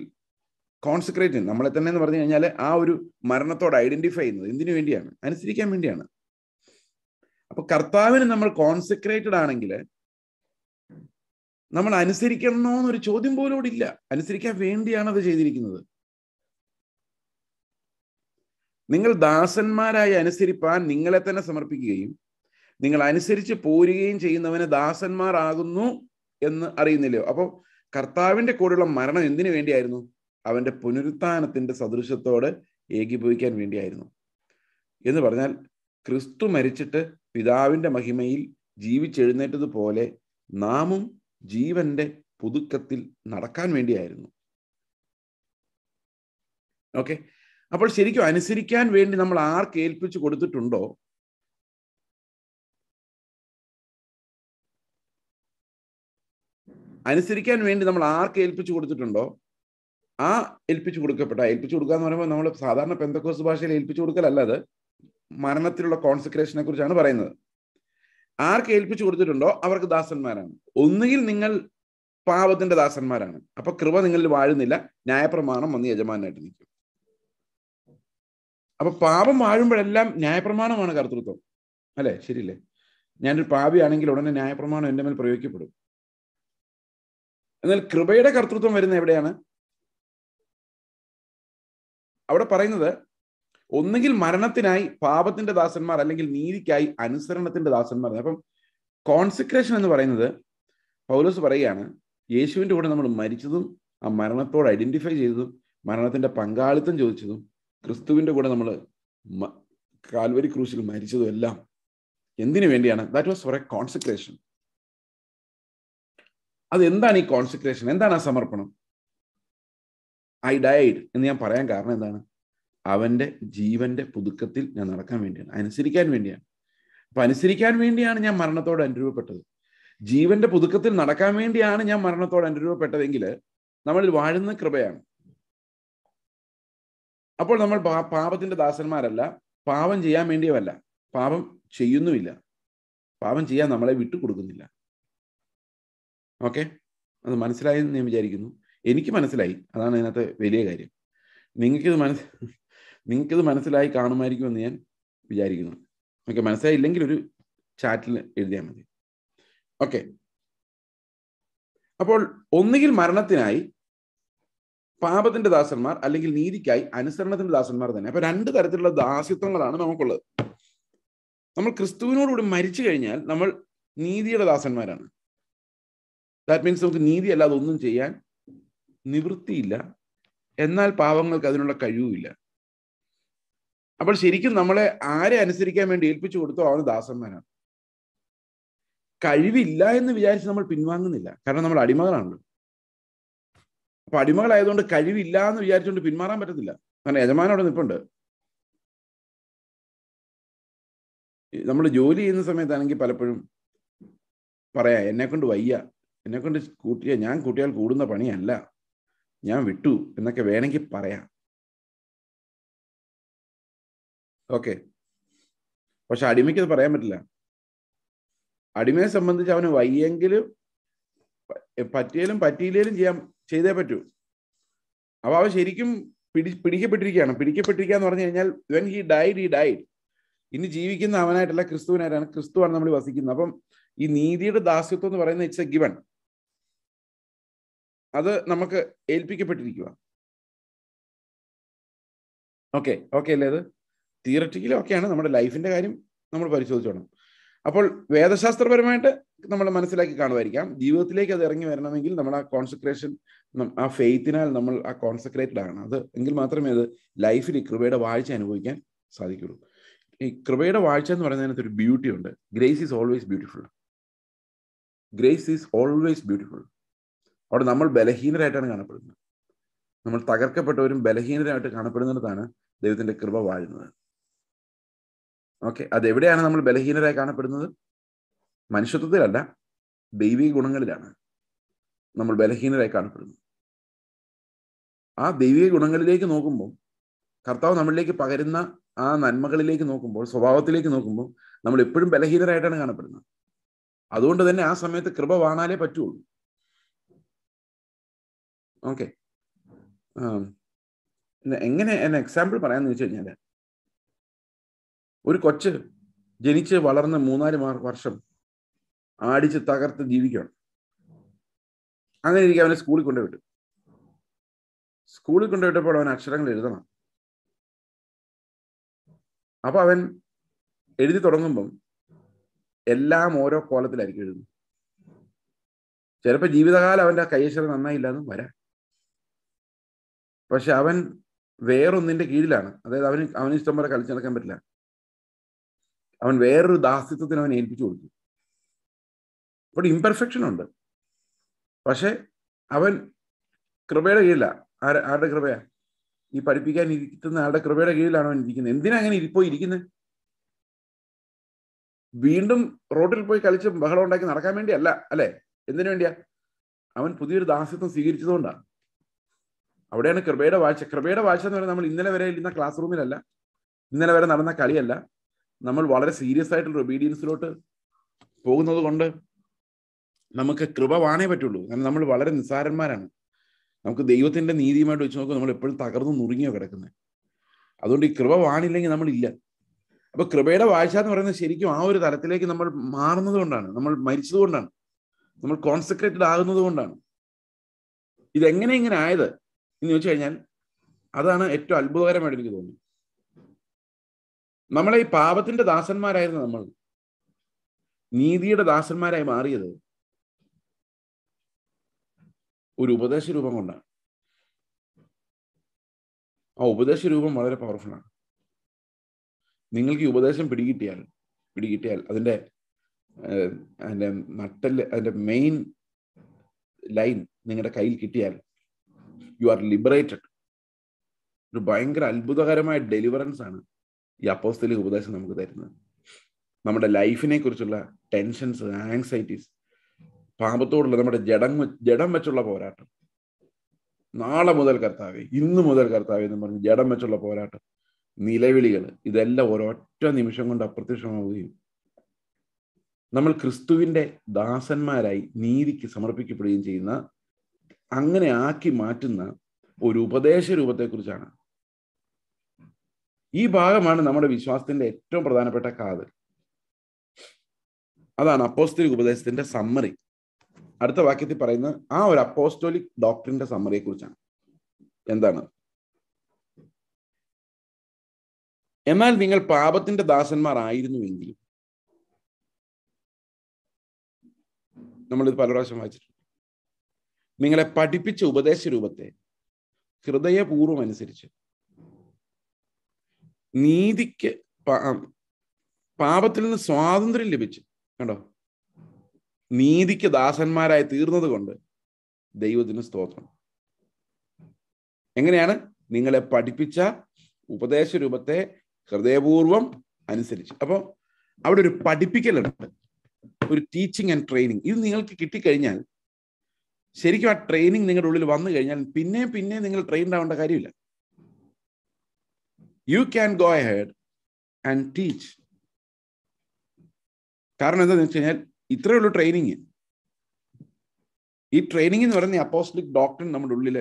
കോൺസെക്രേറ്റ് നമ്മളെ തന്നെ എന്ന് പറഞ്ഞു കഴിഞ്ഞാൽ ആ ഒരു മരണത്തോട് ഐഡന്റിഫൈ ചെയ്യുന്നത് എന്തിനു വേണ്ടിയാണ് അനുസരിക്കാൻ വേണ്ടിയാണ് അപ്പൊ കർത്താവിന് നമ്മൾ കോൺസെക്രേറ്റഡ് ആണെങ്കിൽ നമ്മൾ അനുസരിക്കണമെന്നൊരു എന്നൊരു ചോദ്യം പോലും ഇല്ല അനുസരിക്കാൻ വേണ്ടിയാണ് അത് ചെയ്തിരിക്കുന്നത് നിങ്ങൾ ദാസന്മാരായി അനുസരിപ്പാൻ നിങ്ങളെ തന്നെ സമർപ്പിക്കുകയും നിങ്ങൾ അനുസരിച്ച് പോരുകയും ചെയ്യുന്നവന് ദാസന്മാരാകുന്നു എന്ന് അറിയുന്നില്ലയോ അപ്പോൾ കർത്താവിൻ്റെ കൂടെയുള്ള മരണം എന്തിനു വേണ്ടിയായിരുന്നു അവൻ്റെ പുനരുത്ഥാനത്തിൻ്റെ സദൃശത്തോട് ഏകീഭവിക്കാൻ വേണ്ടിയായിരുന്നു എന്ന് പറഞ്ഞാൽ ക്രിസ്തു മരിച്ചിട്ട് പിതാവിൻ്റെ മഹിമയിൽ ജീവിച്ചെഴുന്നേറ്റതുപോലെ നാമും ജീവന്റെ പുതുക്കത്തിൽ നടക്കാൻ വേണ്ടിയായിരുന്നു ഓക്കെ അപ്പോൾ ശരിക്കും അനുസരിക്കാൻ വേണ്ടി നമ്മൾ ആർക്ക് ഏൽപ്പിച്ചു കൊടുത്തിട്ടുണ്ടോ അനുസരിക്കാൻ വേണ്ടി നമ്മൾ ആർക്ക് ഏൽപ്പിച്ചു കൊടുത്തിട്ടുണ്ടോ ആ ഏൽപ്പിച്ചു കൊടുക്കപ്പെട്ട ഏൽപ്പിച്ചു കൊടുക്കുക എന്ന് പറയുമ്പോൾ നമ്മൾ സാധാരണ പെന്തക്കോസ് ഭാഷയിൽ ഏൽപ്പിച്ചു അത് മരണത്തിലുള്ള കോൺസെൻട്രേഷനെ കുറിച്ചാണ് പറയുന്നത് ആർക്ക് ഏൽപ്പിച്ചു കൊടുത്തിട്ടുണ്ടോ അവർക്ക് ദാസന്മാരാണ് ഒന്നുകിൽ നിങ്ങൾ പാപത്തിന്റെ ദാസന്മാരാണ് അപ്പൊ കൃപ നിങ്ങളിൽ വാഴുന്നില്ല ന്യായപ്രമാണം വന്ന് യജമാനായിട്ട് നിൽക്കും അപ്പൊ പാപം വാഴുമ്പോഴെല്ലാം ന്യായപ്രമാണമാണ് കർത്തൃത്വം അല്ലെ ശരിയല്ലേ ഞാനൊരു പാപിയാണെങ്കിൽ ഉടനെ ന്യായപ്രമാണം എൻ്റെ മേൽ പ്രയോഗിക്കപ്പെടും എന്നാൽ കൃപയുടെ കർത്തൃത്വം വരുന്ന എവിടെയാണ് അവിടെ പറയുന്നത് ഒന്നുകിൽ മരണത്തിനായി പാപത്തിന്റെ ദാസന്മാർ അല്ലെങ്കിൽ നീതിക്കായി അനുസരണത്തിന്റെ ദാസന്മാർ അപ്പം കോൺസിക്രേഷൻ എന്ന് പറയുന്നത് പൗലോസ് പറയുകയാണ് യേശുവിൻ്റെ കൂടെ നമ്മൾ മരിച്ചതും ആ മരണത്തോട് ഐഡന്റിഫൈ ചെയ്തതും മരണത്തിന്റെ പങ്കാളിത്തം ചോദിച്ചതും ക്രിസ്തുവിൻ്റെ കൂടെ നമ്മൾ കാൽവരി ക്രൂശിൽ മരിച്ചതും എല്ലാം എന്തിനു വേണ്ടിയാണ് that was for a concentration അതെന്താണ് ഈ കോൺസെൻട്രേഷൻ എന്താണ് ആ സമർപ്പണം ഐ ഡയഡ് എന്ന് ഞാൻ പറയാൻ കാരണം എന്താണ് അവൻ്റെ ജീവന്റെ പുതുക്കത്തിൽ ഞാൻ നടക്കാൻ വേണ്ടിയാണ് അനുസരിക്കാൻ വേണ്ടിയാണ് അപ്പൊ അനുസരിക്കാൻ വേണ്ടിയാണ് ഞാൻ മരണത്തോട് അനുരൂപപ്പെട്ടത് ജീവന്റെ പുതുക്കത്തിൽ നടക്കാൻ വേണ്ടിയാണ് ഞാൻ മരണത്തോട് അനുരൂപപ്പെട്ടതെങ്കിൽ നമ്മളിൽ വാഴുന്ന കൃപയാണ് അപ്പോൾ നമ്മൾ പാപത്തിന്റെ ദാസന്മാരല്ല പാപം ചെയ്യാൻ വേണ്ടിയവല്ല പാപം ചെയ്യുന്നുമില്ല പാപം ചെയ്യാൻ നമ്മളെ വിട്ടു കൊടുക്കുന്നില്ല ഓക്കെ അത് മനസ്സിലായെന്ന് ഞാൻ വിചാരിക്കുന്നു എനിക്ക് മനസ്സിലായി അതാണ് അതിനകത്ത് വലിയ കാര്യം നിങ്ങൾക്കിത് മനസ് നിങ്ങൾക്കിത് മനസ്സിലായി കാണുമായിരിക്കും എന്ന് ഞാൻ വിചാരിക്കുന്നു ഓക്കെ മനസ്സിലായില്ലെങ്കിൽ ഒരു ചാറ്റിൽ എഴുതിയാൽ മതി ഓക്കെ അപ്പോൾ ഒന്നുകിൽ മരണത്തിനായി പാപത്തിന്റെ ദാസന്മാർ അല്ലെങ്കിൽ നീതിക്കായി അനുസരണത്തിന്റെ ദാസന്മാർ തന്നെ അപ്പൊ രണ്ട് തരത്തിലുള്ള ദാസ്യത്വങ്ങളാണ് നമുക്കുള്ളത് നമ്മൾ ക്രിസ്തുവിനോടുകൂടി മരിച്ചു കഴിഞ്ഞാൽ നമ്മൾ നീതിയുടെ ദാസന്മാരാണ് ദാറ്റ് മീൻസ് നമുക്ക് നീതി അല്ലാതെ ഒന്നും ചെയ്യാൻ നിവൃത്തിയില്ല എന്നാൽ പാവങ്ങൾക്ക് അതിനുള്ള കഴിവുമില്ല അപ്പോൾ ശരിക്കും നമ്മളെ ആരെ അനുസരിക്കാൻ വേണ്ടി ഏൽപ്പിച്ചു കൊടുത്തോ അവന് ദാസന്മാരാണ് കഴിവില്ല എന്ന് വിചാരിച്ച് നമ്മൾ പിൻവാങ്ങുന്നില്ല കാരണം നമ്മൾ അടിമകളാണല്ലോ അപ്പൊ അടിമകളായതുകൊണ്ട് കഴിവില്ല എന്ന് വിചാരിച്ചുകൊണ്ട് പിന്മാറാൻ പറ്റത്തില്ല കാരണം യജമാനൻ അവിടെ നിൽപ്പുണ്ട് നമ്മൾ ജോലി ചെയ്യുന്ന സമയത്താണെങ്കിൽ പലപ്പോഴും പറയാ എന്നെ കൊണ്ട് വയ്യ എന്നെ കൊണ്ട് കൂട്ടിയ ഞാൻ കൂട്ടിയാൽ കൂടുന്ന പണിയല്ല ഞാൻ വിട്ടു എന്നൊക്കെ വേണമെങ്കിൽ പറയാം ഓക്കെ പക്ഷെ അടിമയ്ക്ക് അത് പറയാൻ പറ്റില്ല അടിമയെ സംബന്ധിച്ച് അവന് വയ്യെങ്കിലും പറ്റിയാലും പറ്റിയില്ലേലും ചെയ്യാൻ ചെയ്തേ പറ്റൂ അപ്പൊ അവ ശരിക്കും പിടി പിടിക്കപ്പെട്ടിരിക്കുകയാണ് പിടിക്കപ്പെട്ടിരിക്കുക എന്ന് പറഞ്ഞു കഴിഞ്ഞാൽ when he died he died ഇനി ജീവിക്കുന്ന അവനായിട്ടല്ല ക്രിസ്തുവിനായിട്ടാണ് ക്രിസ്തുവാണ് നമ്മൾ വസിക്കുന്നത് അപ്പം ഈ നീതിയുടെ ദാസ്യത്വം എന്ന് പറയുന്ന ഇറ്റ്സ് എ ഗിവൺ അത് നമുക്ക് ഏൽപ്പിക്കപ്പെട്ടിരിക്കുക ഓക്കെ ഓക്കെ അല്ലേ അത് തിയററ്റിക്കലി ഒക്കെയാണ് നമ്മുടെ ലൈഫിന്റെ കാര്യം നമ്മൾ പരിശോധിച്ചോണം അപ്പോൾ വേദശാസ്ത്രപരമായിട്ട് നമ്മൾ മനസ്സിലാക്കി കാണുമായിരിക്കാം ജീവിതത്തിലേക്ക് അത് ഇറങ്ങി വരണമെങ്കിൽ നമ്മൾ ആ കോൺസെൻട്രേഷൻ ആ ഫെയ്ത്തിനാൽ നമ്മൾ ആ കോൺസെൻട്രേറ്റഡ് ആണ് അത് എങ്കിൽ മാത്രമേ അത് ലൈഫിൽ കൃപയുടെ വാഴ്ച അനുഭവിക്കാൻ സാധിക്കുള്ളൂ ഈ കൃപയുടെ വാഴ്ച എന്ന് പറയുന്നതിനകത്ത് ഒരു ബ്യൂട്ടി ഉണ്ട് grace is always beautiful grace is always beautiful അവിടെ നമ്മൾ ബലഹീനരായിട്ടാണ് കാണപ്പെടുന്നത് നമ്മൾ തകർക്കപ്പെട്ടവരും ബലഹീനരായിട്ട് കാണപ്പെടുന്നിടത്താണ് ദൈവത്തിന്റെ കൃപ വാഴുന്നത് ഓക്കെ അതെവിടെയാണ് നമ്മൾ ബലഹീനരായി കാണപ്പെടുന്നത് മനുഷ്യത്വത്തിലല്ല ദൈവിക ഗുണങ്ങളിലാണ് നമ്മൾ ബലഹീനരായി കാണപ്പെടുന്നത് ആ ദൈവിക ഗുണങ്ങളിലേക്ക് നോക്കുമ്പോൾ കർത്താവ് നമ്മളിലേക്ക് പകരുന്ന ആ നന്മകളിലേക്ക് നോക്കുമ്പോൾ സ്വഭാവത്തിലേക്ക് നോക്കുമ്പോൾ നമ്മൾ എപ്പോഴും ബലഹീനരായിട്ടാണ് കാണപ്പെടുന്നത് അതുകൊണ്ട് തന്നെ ആ സമയത്ത് കൃപ വാണാലേ പറ്റുള്ളൂ ഓക്കെ എങ്ങനെ എന്നെ എക്സാമ്പിൾ പറയാന്ന് വെച്ച് കഴിഞ്ഞാല് ഒരു കൊച്ച് ജനിച്ച് വളർന്ന് മൂന്നാല് വർഷം ആടിച്ച് തകർത്ത് ജീവിക്കണം അങ്ങനെ എനിക്ക് അവനെ സ്കൂളിൽ കൊണ്ടുവിട്ടു സ്കൂളിൽ കൊണ്ടുപോയിട്ടപ്പോൾ അവൻ അക്ഷരങ്ങൾ എഴുതണം അപ്പൊ അവൻ എഴുതി തുടങ്ങുമ്പം എല്ലാം ഓരോ കോലത്തിലായിരിക്കും എഴുതുന്നത് ചിലപ്പോൾ ജീവിതകാലം അവൻ്റെ കൈയക്ഷരം നന്നായില്ല എന്നും വരാം പക്ഷെ അവൻ വേറൊന്നിന്റെ കീഴിലാണ് അതായത് അവന് അവന് ഇഷ്ടം പോലെ കളിച്ചു നടക്കാൻ പറ്റില്ല അവൻ വേറൊരു ദാസിത്വത്തിന് അവൻ ഏൽപ്പിച്ചു കൊടുത്തു ഇവിടെ ഇംപെർഫെക്ഷൻ ഉണ്ട് പക്ഷെ അവൻ കൃപയുടെ കീഴിലാണ് ആര ആരുടെ കൃപയാ ഈ പഠിപ്പിക്കാൻ ഇരിക്കുന്ന ആളുടെ കൃപയുടെ കീഴിലാണ് അവൻ ഇരിക്കുന്നത് എന്തിനാ അങ്ങനെ ഇരിപ്പോ ഇരിക്കുന്നത് വീണ്ടും റോഡിൽ പോയി കളിച്ച് ബഹളം ഉണ്ടാക്കി നടക്കാൻ വേണ്ടിയല്ല അല്ലെ എന്തിനു വേണ്ടിയാ അവൻ പുതിയൊരു ദാസ്യത്വം സ്വീകരിച്ചതുകൊണ്ടാണ് അവിടെയാണ് കൃപയുടെ വാഴ്ച കൃപയുടെ വാഴ്ച എന്ന് പറഞ്ഞാൽ നമ്മൾ ഇന്നലെ വരെ ഇരുന്ന ക്ലാസ് റൂമിലല്ല ഇന്നലെ വരെ നടന്ന കളിയല്ല നമ്മൾ വളരെ സീരിയസ് ആയിട്ടുള്ള ഒബീഡിയൻസിലോട്ട് പോകുന്നത് കൊണ്ട് നമുക്ക് കൃപ വാണേ പറ്റുള്ളൂ കാരണം നമ്മൾ വളരെ നിസ്സാരന്മാരാണ് നമുക്ക് ദൈവത്തിന്റെ നീതിയുമായിട്ട് വെച്ച് നോക്കുമ്പോൾ നമ്മൾ എപ്പോഴും തകർന്നു നുറുങ്ങിയോ കിടക്കുന്നത് അതുകൊണ്ട് ഈ കൃപ വാണില്ലെങ്കിൽ നമ്മളില്ല അപ്പൊ കൃപയുടെ വാഴ്ച എന്ന് പറയുന്നത് ശരിക്കും ആ ഒരു തലത്തിലേക്ക് നമ്മൾ മാറുന്നത് കൊണ്ടാണ് നമ്മൾ മരിച്ചത് കൊണ്ടാണ് നമ്മൾ കോൺസെൻട്രേറ്റഡ് ആകുന്നത് കൊണ്ടാണ് ഇതെങ്ങനെ ഇങ്ങനെ ആയത് എന്ന് ചോദിച്ചു കഴിഞ്ഞാൽ അതാണ് ഏറ്റവും അത്ഭുതകരമായിട്ട് എനിക്ക് തോന്നുന്നത് നമ്മളെ ഈ പാപത്തിന്റെ ദാസന്മാരായിരുന്നു നമ്മൾ നീതിയുടെ ദാസന്മാരായി മാറിയത് ഒരു ഉപദേശ രൂപം കൊണ്ടാണ് ആ ഉപദേശ രൂപം വളരെ പവർഫുള്ളാണ് നിങ്ങൾക്ക് ഈ ഉപദേശം പിടികിട്ടിയാൽ പിടികിട്ടിയാൽ അതിൻ്റെ അതിൻ്റെ നട്ടല് അതിൻ്റെ മെയിൻ ലൈൻ നിങ്ങളുടെ കയ്യിൽ കിട്ടിയാൽ യു ആർ ലിബറേറ്റഡ് ഒരു ഭയങ്കര അത്ഭുതകരമായ ഡെലിവറൻസ് ആണ് ഈ അപ്പോസ്തലിക ഉപദേശം നമുക്ക് തരുന്നത് നമ്മുടെ ലൈഫിനെ കുറിച്ചുള്ള ടെൻഷൻസ് ആങ്സൈറ്റീസ് പാപത്തോടുള്ള നമ്മുടെ ജഡം ജഡം വെച്ചുള്ള പോരാട്ടം നാളെ മുതൽ കർത്താവെ ഇന്ന് മുതൽ കർത്താവെ എന്ന് പറഞ്ഞ് ജഡം വെച്ചുള്ള പോരാട്ടം നിലവിളികൾ ഇതെല്ലാം ഒരൊറ്റ നിമിഷം കൊണ്ട് അപ്രത്യക്ഷമാവുകയും നമ്മൾ ക്രിസ്തുവിൻ്റെ ദാസന്മാരായി നീതിക്ക് സമർപ്പിക്കപ്പെടുകയും ചെയ്യുന്ന അങ്ങനെ ആക്കി മാറ്റുന്ന ഒരു ഉപദേശ രൂപത്തെക്കുറിച്ചാണ് ഈ ഭാഗമാണ് നമ്മുടെ വിശ്വാസത്തിന്റെ ഏറ്റവും പ്രധാനപ്പെട്ട കാതൽ അതാണ് അപ്പോസ്തിരി ഉപദേശത്തിന്റെ സമ്മറി അടുത്ത വാക്യത്തിൽ പറയുന്നത് ആ ഒരു അപ്പോസ്റ്റോലിക് ഡോക്ടറിന്റെ സമ്മറിയെ കുറിച്ചാണ് എന്താണ് എന്നാൽ നിങ്ങൾ പാപത്തിന്റെ ദാസന്മാർ നമ്മൾ നമ്മളിത് പല പ്രാവശ്യം വായിച്ചിട്ടുണ്ട് നിങ്ങളെ പഠിപ്പിച്ച ഉപദേശ രൂപത്തെ ഹൃദയപൂർവ്വം അനുസരിച്ച് നീതിക്ക് പാപത്തിൽ നിന്ന് സ്വാതന്ത്ര്യം ലഭിച്ചു കണ്ടോ നീതിക്ക് ദാസന്മാരായി തീർന്നത് കൊണ്ട് ദൈവത്തിന് സ്തോത്രം എങ്ങനെയാണ് നിങ്ങളെ പഠിപ്പിച്ച ഉപദേശ രൂപത്തെ ഹൃദയപൂർവം അനുസരിച്ച് അപ്പോൾ അവിടെ ഒരു പഠിപ്പിക്കലുണ്ട് ഒരു ടീച്ചിങ് ആൻഡ് ട്രെയിനിങ് ഇത് നിങ്ങൾക്ക് കിട്ടിക്കഴിഞ്ഞാൽ ശരിക്കും ആ ട്രെയിനിങ് നിങ്ങളുടെ ഉള്ളിൽ വന്നു കഴിഞ്ഞാൽ പിന്നെ പിന്നെ നിങ്ങൾ ട്രെയിൻഡ് ആവേണ്ട കാര്യമില്ല you can go head and teach കാരണം എന്താണെന്ന് വെച്ച് കഴിഞ്ഞാൽ ഇത്രയേ ഉള്ളൂ ട്രെയിനിങ് ഈ ട്രെയിനിങ് എന്ന് പറയുന്ന അപ്പോസ്ലിക് ഡോക്ടറിൻ നമ്മുടെ ഉള്ളിൽ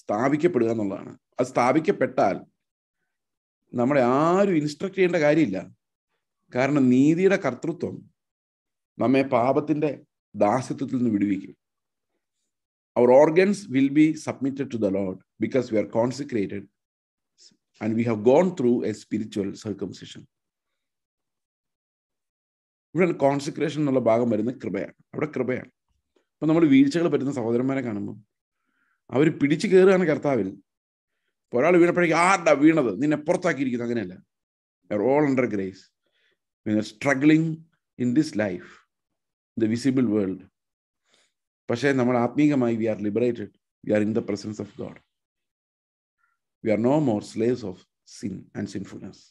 സ്ഥാപിക്കപ്പെടുക എന്നുള്ളതാണ് അത് സ്ഥാപിക്കപ്പെട്ടാൽ നമ്മളെ ആരും ഇൻസ്ട്രക്ട് ചെയ്യേണ്ട കാര്യമില്ല കാരണം നീതിയുടെ കർത്തൃത്വം നമ്മെ പാപത്തിന്റെ ദാസ്യത്വത്തിൽ നിന്ന് വിടുവിക്കും our organs will be submitted to the Lord because we are concentrated and we have gone through a spiritual circumcision ഇവിടെ കോൺസെൻട്രേഷൻ എന്നുള്ള ഭാഗം വരുന്ന കൃപയാണ് അവിടെ കൃപയാണ് അപ്പം നമ്മൾ വീഴ്ചകൾ പറ്റുന്ന സഹോദരന്മാരെ കാണുമ്പോൾ അവർ പിടിച്ചു കയറുകയാണ് കർത്താവിൽ ഒരാൾ വീണപ്പോഴേക്കും ആരുടെ വീണത് നിന്നെ പുറത്താക്കിയിരിക്കുന്നത് അങ്ങനെയല്ല all under grace when are in this life the visible world പക്ഷേ നമ്മൾ ആത്മീകമായി we are liberated we are in the presence of God we are no more slaves of sin and sinfulness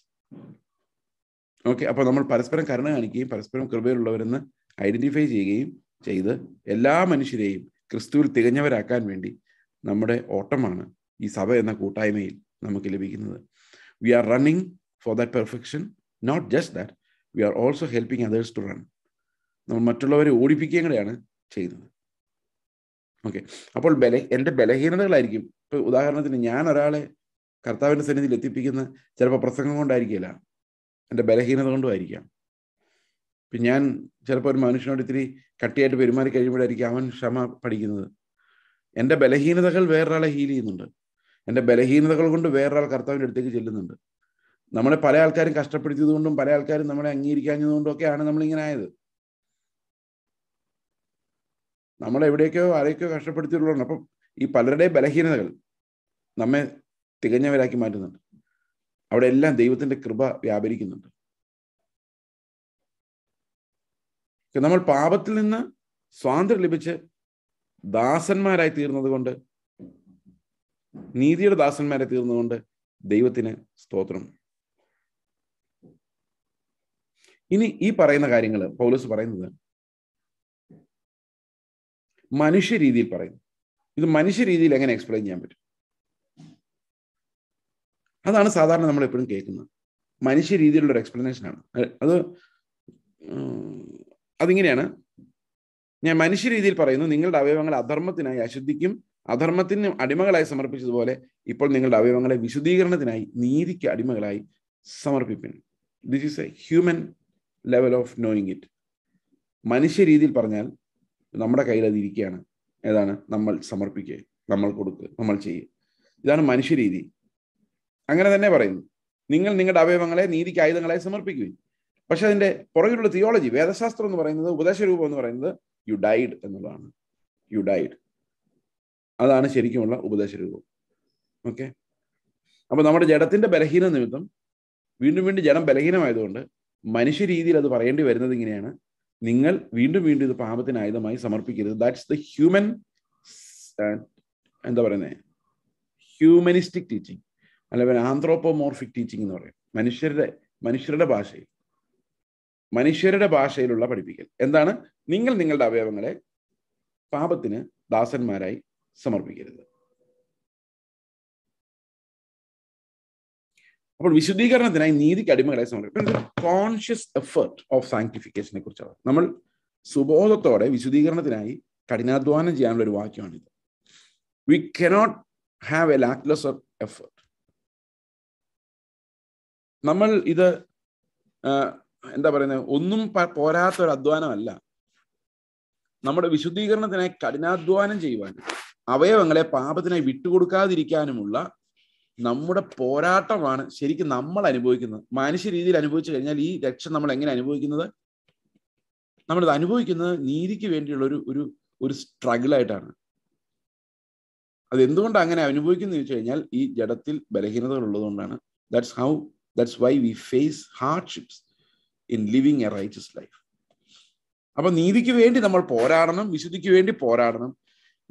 okay അപ്പോൾ നമ്മൾ പരസ്പരം കരുണ കാണിക്കുകയും പരസ്പരം കൃപയിലുള്ളവരെന്ന് identify ചെയ്യുകയും ചെയ്ത് എല്ലാ മനുഷ്യരെയും ക്രിസ്തുവിൽ തികഞ്ഞവരാക്കാൻ വേണ്ടി നമ്മുടെ ഓട്ടമാണ് ഈ സഭ എന്ന കൂട്ടായ്മയിൽ നമുക്ക് ലഭിക്കുന്നത് we are running for that perfection not just that we are also helping others to run നമ്മൾ മറ്റുള്ളവരെ ഓടിപ്പിക്കുകയും കൂടെയാണ് ചെയ്യുന്നത് ഓക്കെ അപ്പോൾ ബല എൻ്റെ ബലഹീനതകളായിരിക്കും ഇപ്പൊ ഉദാഹരണത്തിന് ഞാൻ ഒരാളെ കർത്താവിൻ്റെ സന്നിധിയിൽ എത്തിപ്പിക്കുന്ന ചിലപ്പോൾ പ്രസംഗം കൊണ്ടായിരിക്കില്ല എൻ്റെ ബലഹീനത കൊണ്ടുമായിരിക്കാം ഇപ്പം ഞാൻ ചിലപ്പോൾ ഒരു മനുഷ്യനോട് ഇത്തിരി കട്ടിയായിട്ട് പെരുമാറി കഴിയുമ്പോഴായിരിക്കും അവൻ ക്ഷമ പഠിക്കുന്നത് എൻ്റെ ബലഹീനതകൾ വേറൊരാളെ ഹീൽ ചെയ്യുന്നുണ്ട് എൻ്റെ ബലഹീനതകൾ കൊണ്ട് വേറൊരാൾ കർത്താവിൻ്റെ അടുത്തേക്ക് ചെല്ലുന്നുണ്ട് നമ്മളെ പല ആൾക്കാരും കൊണ്ടും പല ആൾക്കാരും നമ്മളെ അംഗീകരിക്കാഞ്ഞതുകൊണ്ടും ഒക്കെയാണ് നമ്മളിങ്ങനെ ആയത് നമ്മൾ ആരെയൊക്കെയോ കഷ്ടപ്പെടുത്തിയിട്ടുള്ളതാണ് അപ്പം ഈ പലരുടെയും ബലഹീനതകൾ നമ്മെ തികഞ്ഞവരാക്കി മാറ്റുന്നുണ്ട് അവിടെ എല്ലാം ദൈവത്തിൻ്റെ കൃപ വ്യാപരിക്കുന്നുണ്ട് നമ്മൾ പാപത്തിൽ നിന്ന് സ്വാതന്ത്ര്യം ലഭിച്ച് ദാസന്മാരായി തീർന്നത് കൊണ്ട് നീതിയുടെ ദാസന്മാരായി തീർന്നുകൊണ്ട് ദൈവത്തിന് സ്തോത്രം ഇനി ഈ പറയുന്ന കാര്യങ്ങൾ പൗലോസ് പറയുന്നത് മനുഷ്യ രീതിയിൽ പറയുന്നു ഇത് മനുഷ്യ രീതിയിൽ എങ്ങനെ എക്സ്പ്ലെയിൻ ചെയ്യാൻ പറ്റും അതാണ് സാധാരണ നമ്മൾ എപ്പോഴും കേൾക്കുന്നത് മനുഷ്യ രീതിയിലുള്ള ഒരു എക്സ്പ്ലനേഷനാണ് അത് അതിങ്ങനെയാണ് ഞാൻ മനുഷ്യ രീതിയിൽ പറയുന്നു നിങ്ങളുടെ അവയവങ്ങൾ അധർമ്മത്തിനായി അശുദ്ധിക്കും അധർമ്മത്തിന് അടിമകളായി സമർപ്പിച്ചതുപോലെ ഇപ്പോൾ നിങ്ങളുടെ അവയവങ്ങളെ വിശുദ്ധീകരണത്തിനായി നീതിക്ക് അടിമകളായി സമർപ്പിപ്പിൻ this is a human level of knowing it മനുഷ്യ രീതിയിൽ പറഞ്ഞാൽ നമ്മുടെ കയ്യിൽ അത് ഇരിക്കുകയാണ് ഏതാണ് നമ്മൾ സമർപ്പിക്കുക നമ്മൾ കൊടുക്കുക നമ്മൾ ചെയ്യുക ഇതാണ് മനുഷ്യരീതി അങ്ങനെ തന്നെ പറയുന്നു നിങ്ങൾ നിങ്ങളുടെ അവയവങ്ങളെ നീതിക്ക് ആയുധങ്ങളെ സമർപ്പിക്കുകയും പക്ഷെ അതിന്റെ പുറകിലുള്ള തിയോളജി വേദശാസ്ത്രം എന്ന് പറയുന്നത് ഉപദേശരൂപം എന്ന് പറയുന്നത് യു ഡൈഡ് എന്നുള്ളതാണ് യു ഡൈഡ് അതാണ് ശരിക്കുമുള്ള ഉപദേശരൂപം ഓക്കെ അപ്പൊ നമ്മുടെ ജഡത്തിന്റെ ബലഹീന നിമിത്തം വീണ്ടും വീണ്ടും ജഡം ബലഹീനമായതുകൊണ്ട് മനുഷ്യ രീതിയിൽ അത് പറയേണ്ടി വരുന്നത് ഇങ്ങനെയാണ് നിങ്ങൾ വീണ്ടും വീണ്ടും ഇത് പാപത്തിന് ആയുധമായി സമർപ്പിക്കരുത് ദാറ്റ്സ് ദ ഹ്യൂമൻ എന്താ പറയുന്നത് ഹ്യൂമനിസ്റ്റിക് ടീച്ചിങ് അല്ലെങ്കിൽ ആന്ത്രോപോമോർഫിക് ടീച്ചിങ് എന്ന് പറയും മനുഷ്യരുടെ മനുഷ്യരുടെ ഭാഷയിൽ മനുഷ്യരുടെ ഭാഷയിലുള്ള പഠിപ്പിക്കൽ എന്താണ് നിങ്ങൾ നിങ്ങളുടെ അവയവങ്ങളെ പാപത്തിന് ദാസന്മാരായി സമർപ്പിക്കരുത് അപ്പോൾ വിശുദ്ധീകരണത്തിനായി നീതിക്ക് അടിമകളെ സമർപ്പിക്കും കോൺഷ്യസ് എഫേർട്ട് ഓഫ് സാങ്ക്ടിഫിക്കേഷനെ കുറിച്ചാണ് നമ്മൾ സുബോധത്തോടെ വിശുദ്ധീകരണത്തിനായി കഠിനാധ്വാനം ചെയ്യാനുള്ള ഒരു വാക്യമാണിത് we cannot have a lackless effort നമ്മൾ ഇത് എന്താ പറയുന്നത് ഒന്നും പോരാത്ത ഒരു അധ്വാനമല്ല നമ്മുടെ വിശുദ്ധീകരണത്തിനെ കഠിനാധ്വാനം ചെയ്യുവാൻ അവയവങ്ങളെ പാപത്തിനെ വിട്ടുകൊടുക്കാതിരിക്കാനുമുള്ള നമ്മുടെ പോരാട്ടമാണ് ശരിക്കും നമ്മൾ അനുഭവിക്കുന്നത് മനുഷ്യ രീതിയിൽ അനുഭവിച്ചു കഴിഞ്ഞാൽ ഈ രക്ഷ നമ്മൾ എങ്ങനെ അനുഭവിക്കുന്നത് നമ്മളിത് അനുഭവിക്കുന്നത് നീതിക്ക് വേണ്ടിയുള്ള ഒരു ഒരു ഒരു സ്ട്രഗിൾ ആയിട്ടാണ് അത് എന്തുകൊണ്ട് അങ്ങനെ അനുഭവിക്കുന്നു ചോദിച്ചു കഴിഞ്ഞാൽ ഈ ജഡത്തിൽ ബലഹീനതകൾ ഉള്ളതുകൊണ്ടാണ് that's how that's why we face hardships in living a righteous life അപ്പൊ നീതിക്ക് വേണ്ടി നമ്മൾ പോരാടണം വിശുദ്ധിക്ക് വേണ്ടി പോരാടണം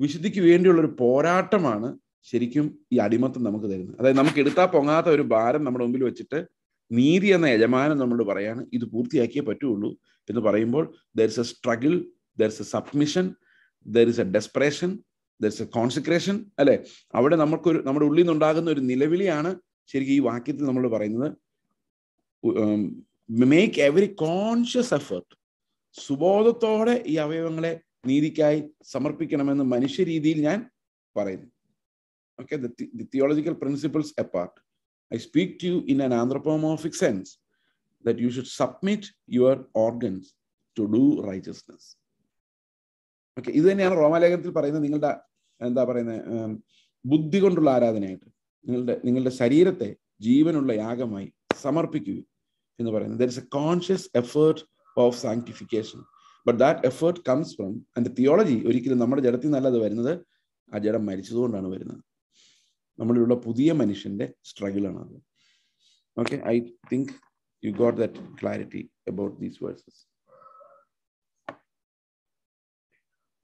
വിശുദ്ധിക്ക് വേണ്ടിയുള്ള ഒരു പോരാട്ടമാണ് ശരിക്കും ഈ അടിമത്തം നമുക്ക് തരുന്നത് അതായത് നമുക്ക് എടുത്താൽ പൊങ്ങാത്ത ഒരു ഭാരം നമ്മുടെ മുമ്പിൽ വെച്ചിട്ട് നീതി എന്ന യജമാനം നമ്മളോട് പറയാണ് ഇത് പൂർത്തിയാക്കിയേ പറ്റുള്ളൂ എന്ന് പറയുമ്പോൾ there is a struggle there is a submission there is a desperation there is a concentration അല്ലെ അവിടെ നമുക്കൊരു നമ്മുടെ ഉള്ളിൽ നിന്നുണ്ടാകുന്ന ഒരു നിലവിളിയാണ് ശരിക്കും ഈ വാക്യത്തിൽ നമ്മൾ പറയുന്നത് മേക്ക് എവറി കോൺഷ്യസ് എഫേർട്ട് സുബോധത്തോടെ ഈ അവയവങ്ങളെ നീതിക്കായി സമർപ്പിക്കണമെന്ന് മനുഷ്യരീതിയിൽ ഞാൻ പറയുന്നു okay the theological principles apart I speak to you in an anthropomorphic sense do you should submit your organs to do righteousness okay ഇത് തന്നെയാണ് റോമാലേഖനത്തിൽ പറയുന്നത് നിങ്ങളുടെ എന്താ പറയുന്നത് ബുദ്ധി കൊണ്ടുള്ള ആരാധനയായിട്ട് നിങ്ങളുടെ നിങ്ങളുടെ ശരീരത്തെ ജീവനുള്ള യാഗമായി സമർപ്പിക്കുകയും എന്ന് പറയുന്നത് there is a conscious effort of sanctification but that effort comes from and theology ഒരിക്കലും നമ്മുടെ ജഡത്തിൽ നല്ലത് വരുന്നത് ആ ജഡം മരിച്ചതുകൊണ്ടാണ് വരുന്നത് നമ്മളിലുള്ള പുതിയ മനുഷ്യന്റെ സ്ട്രഗിളാണ് അത് okay I think you got that clarity about these verses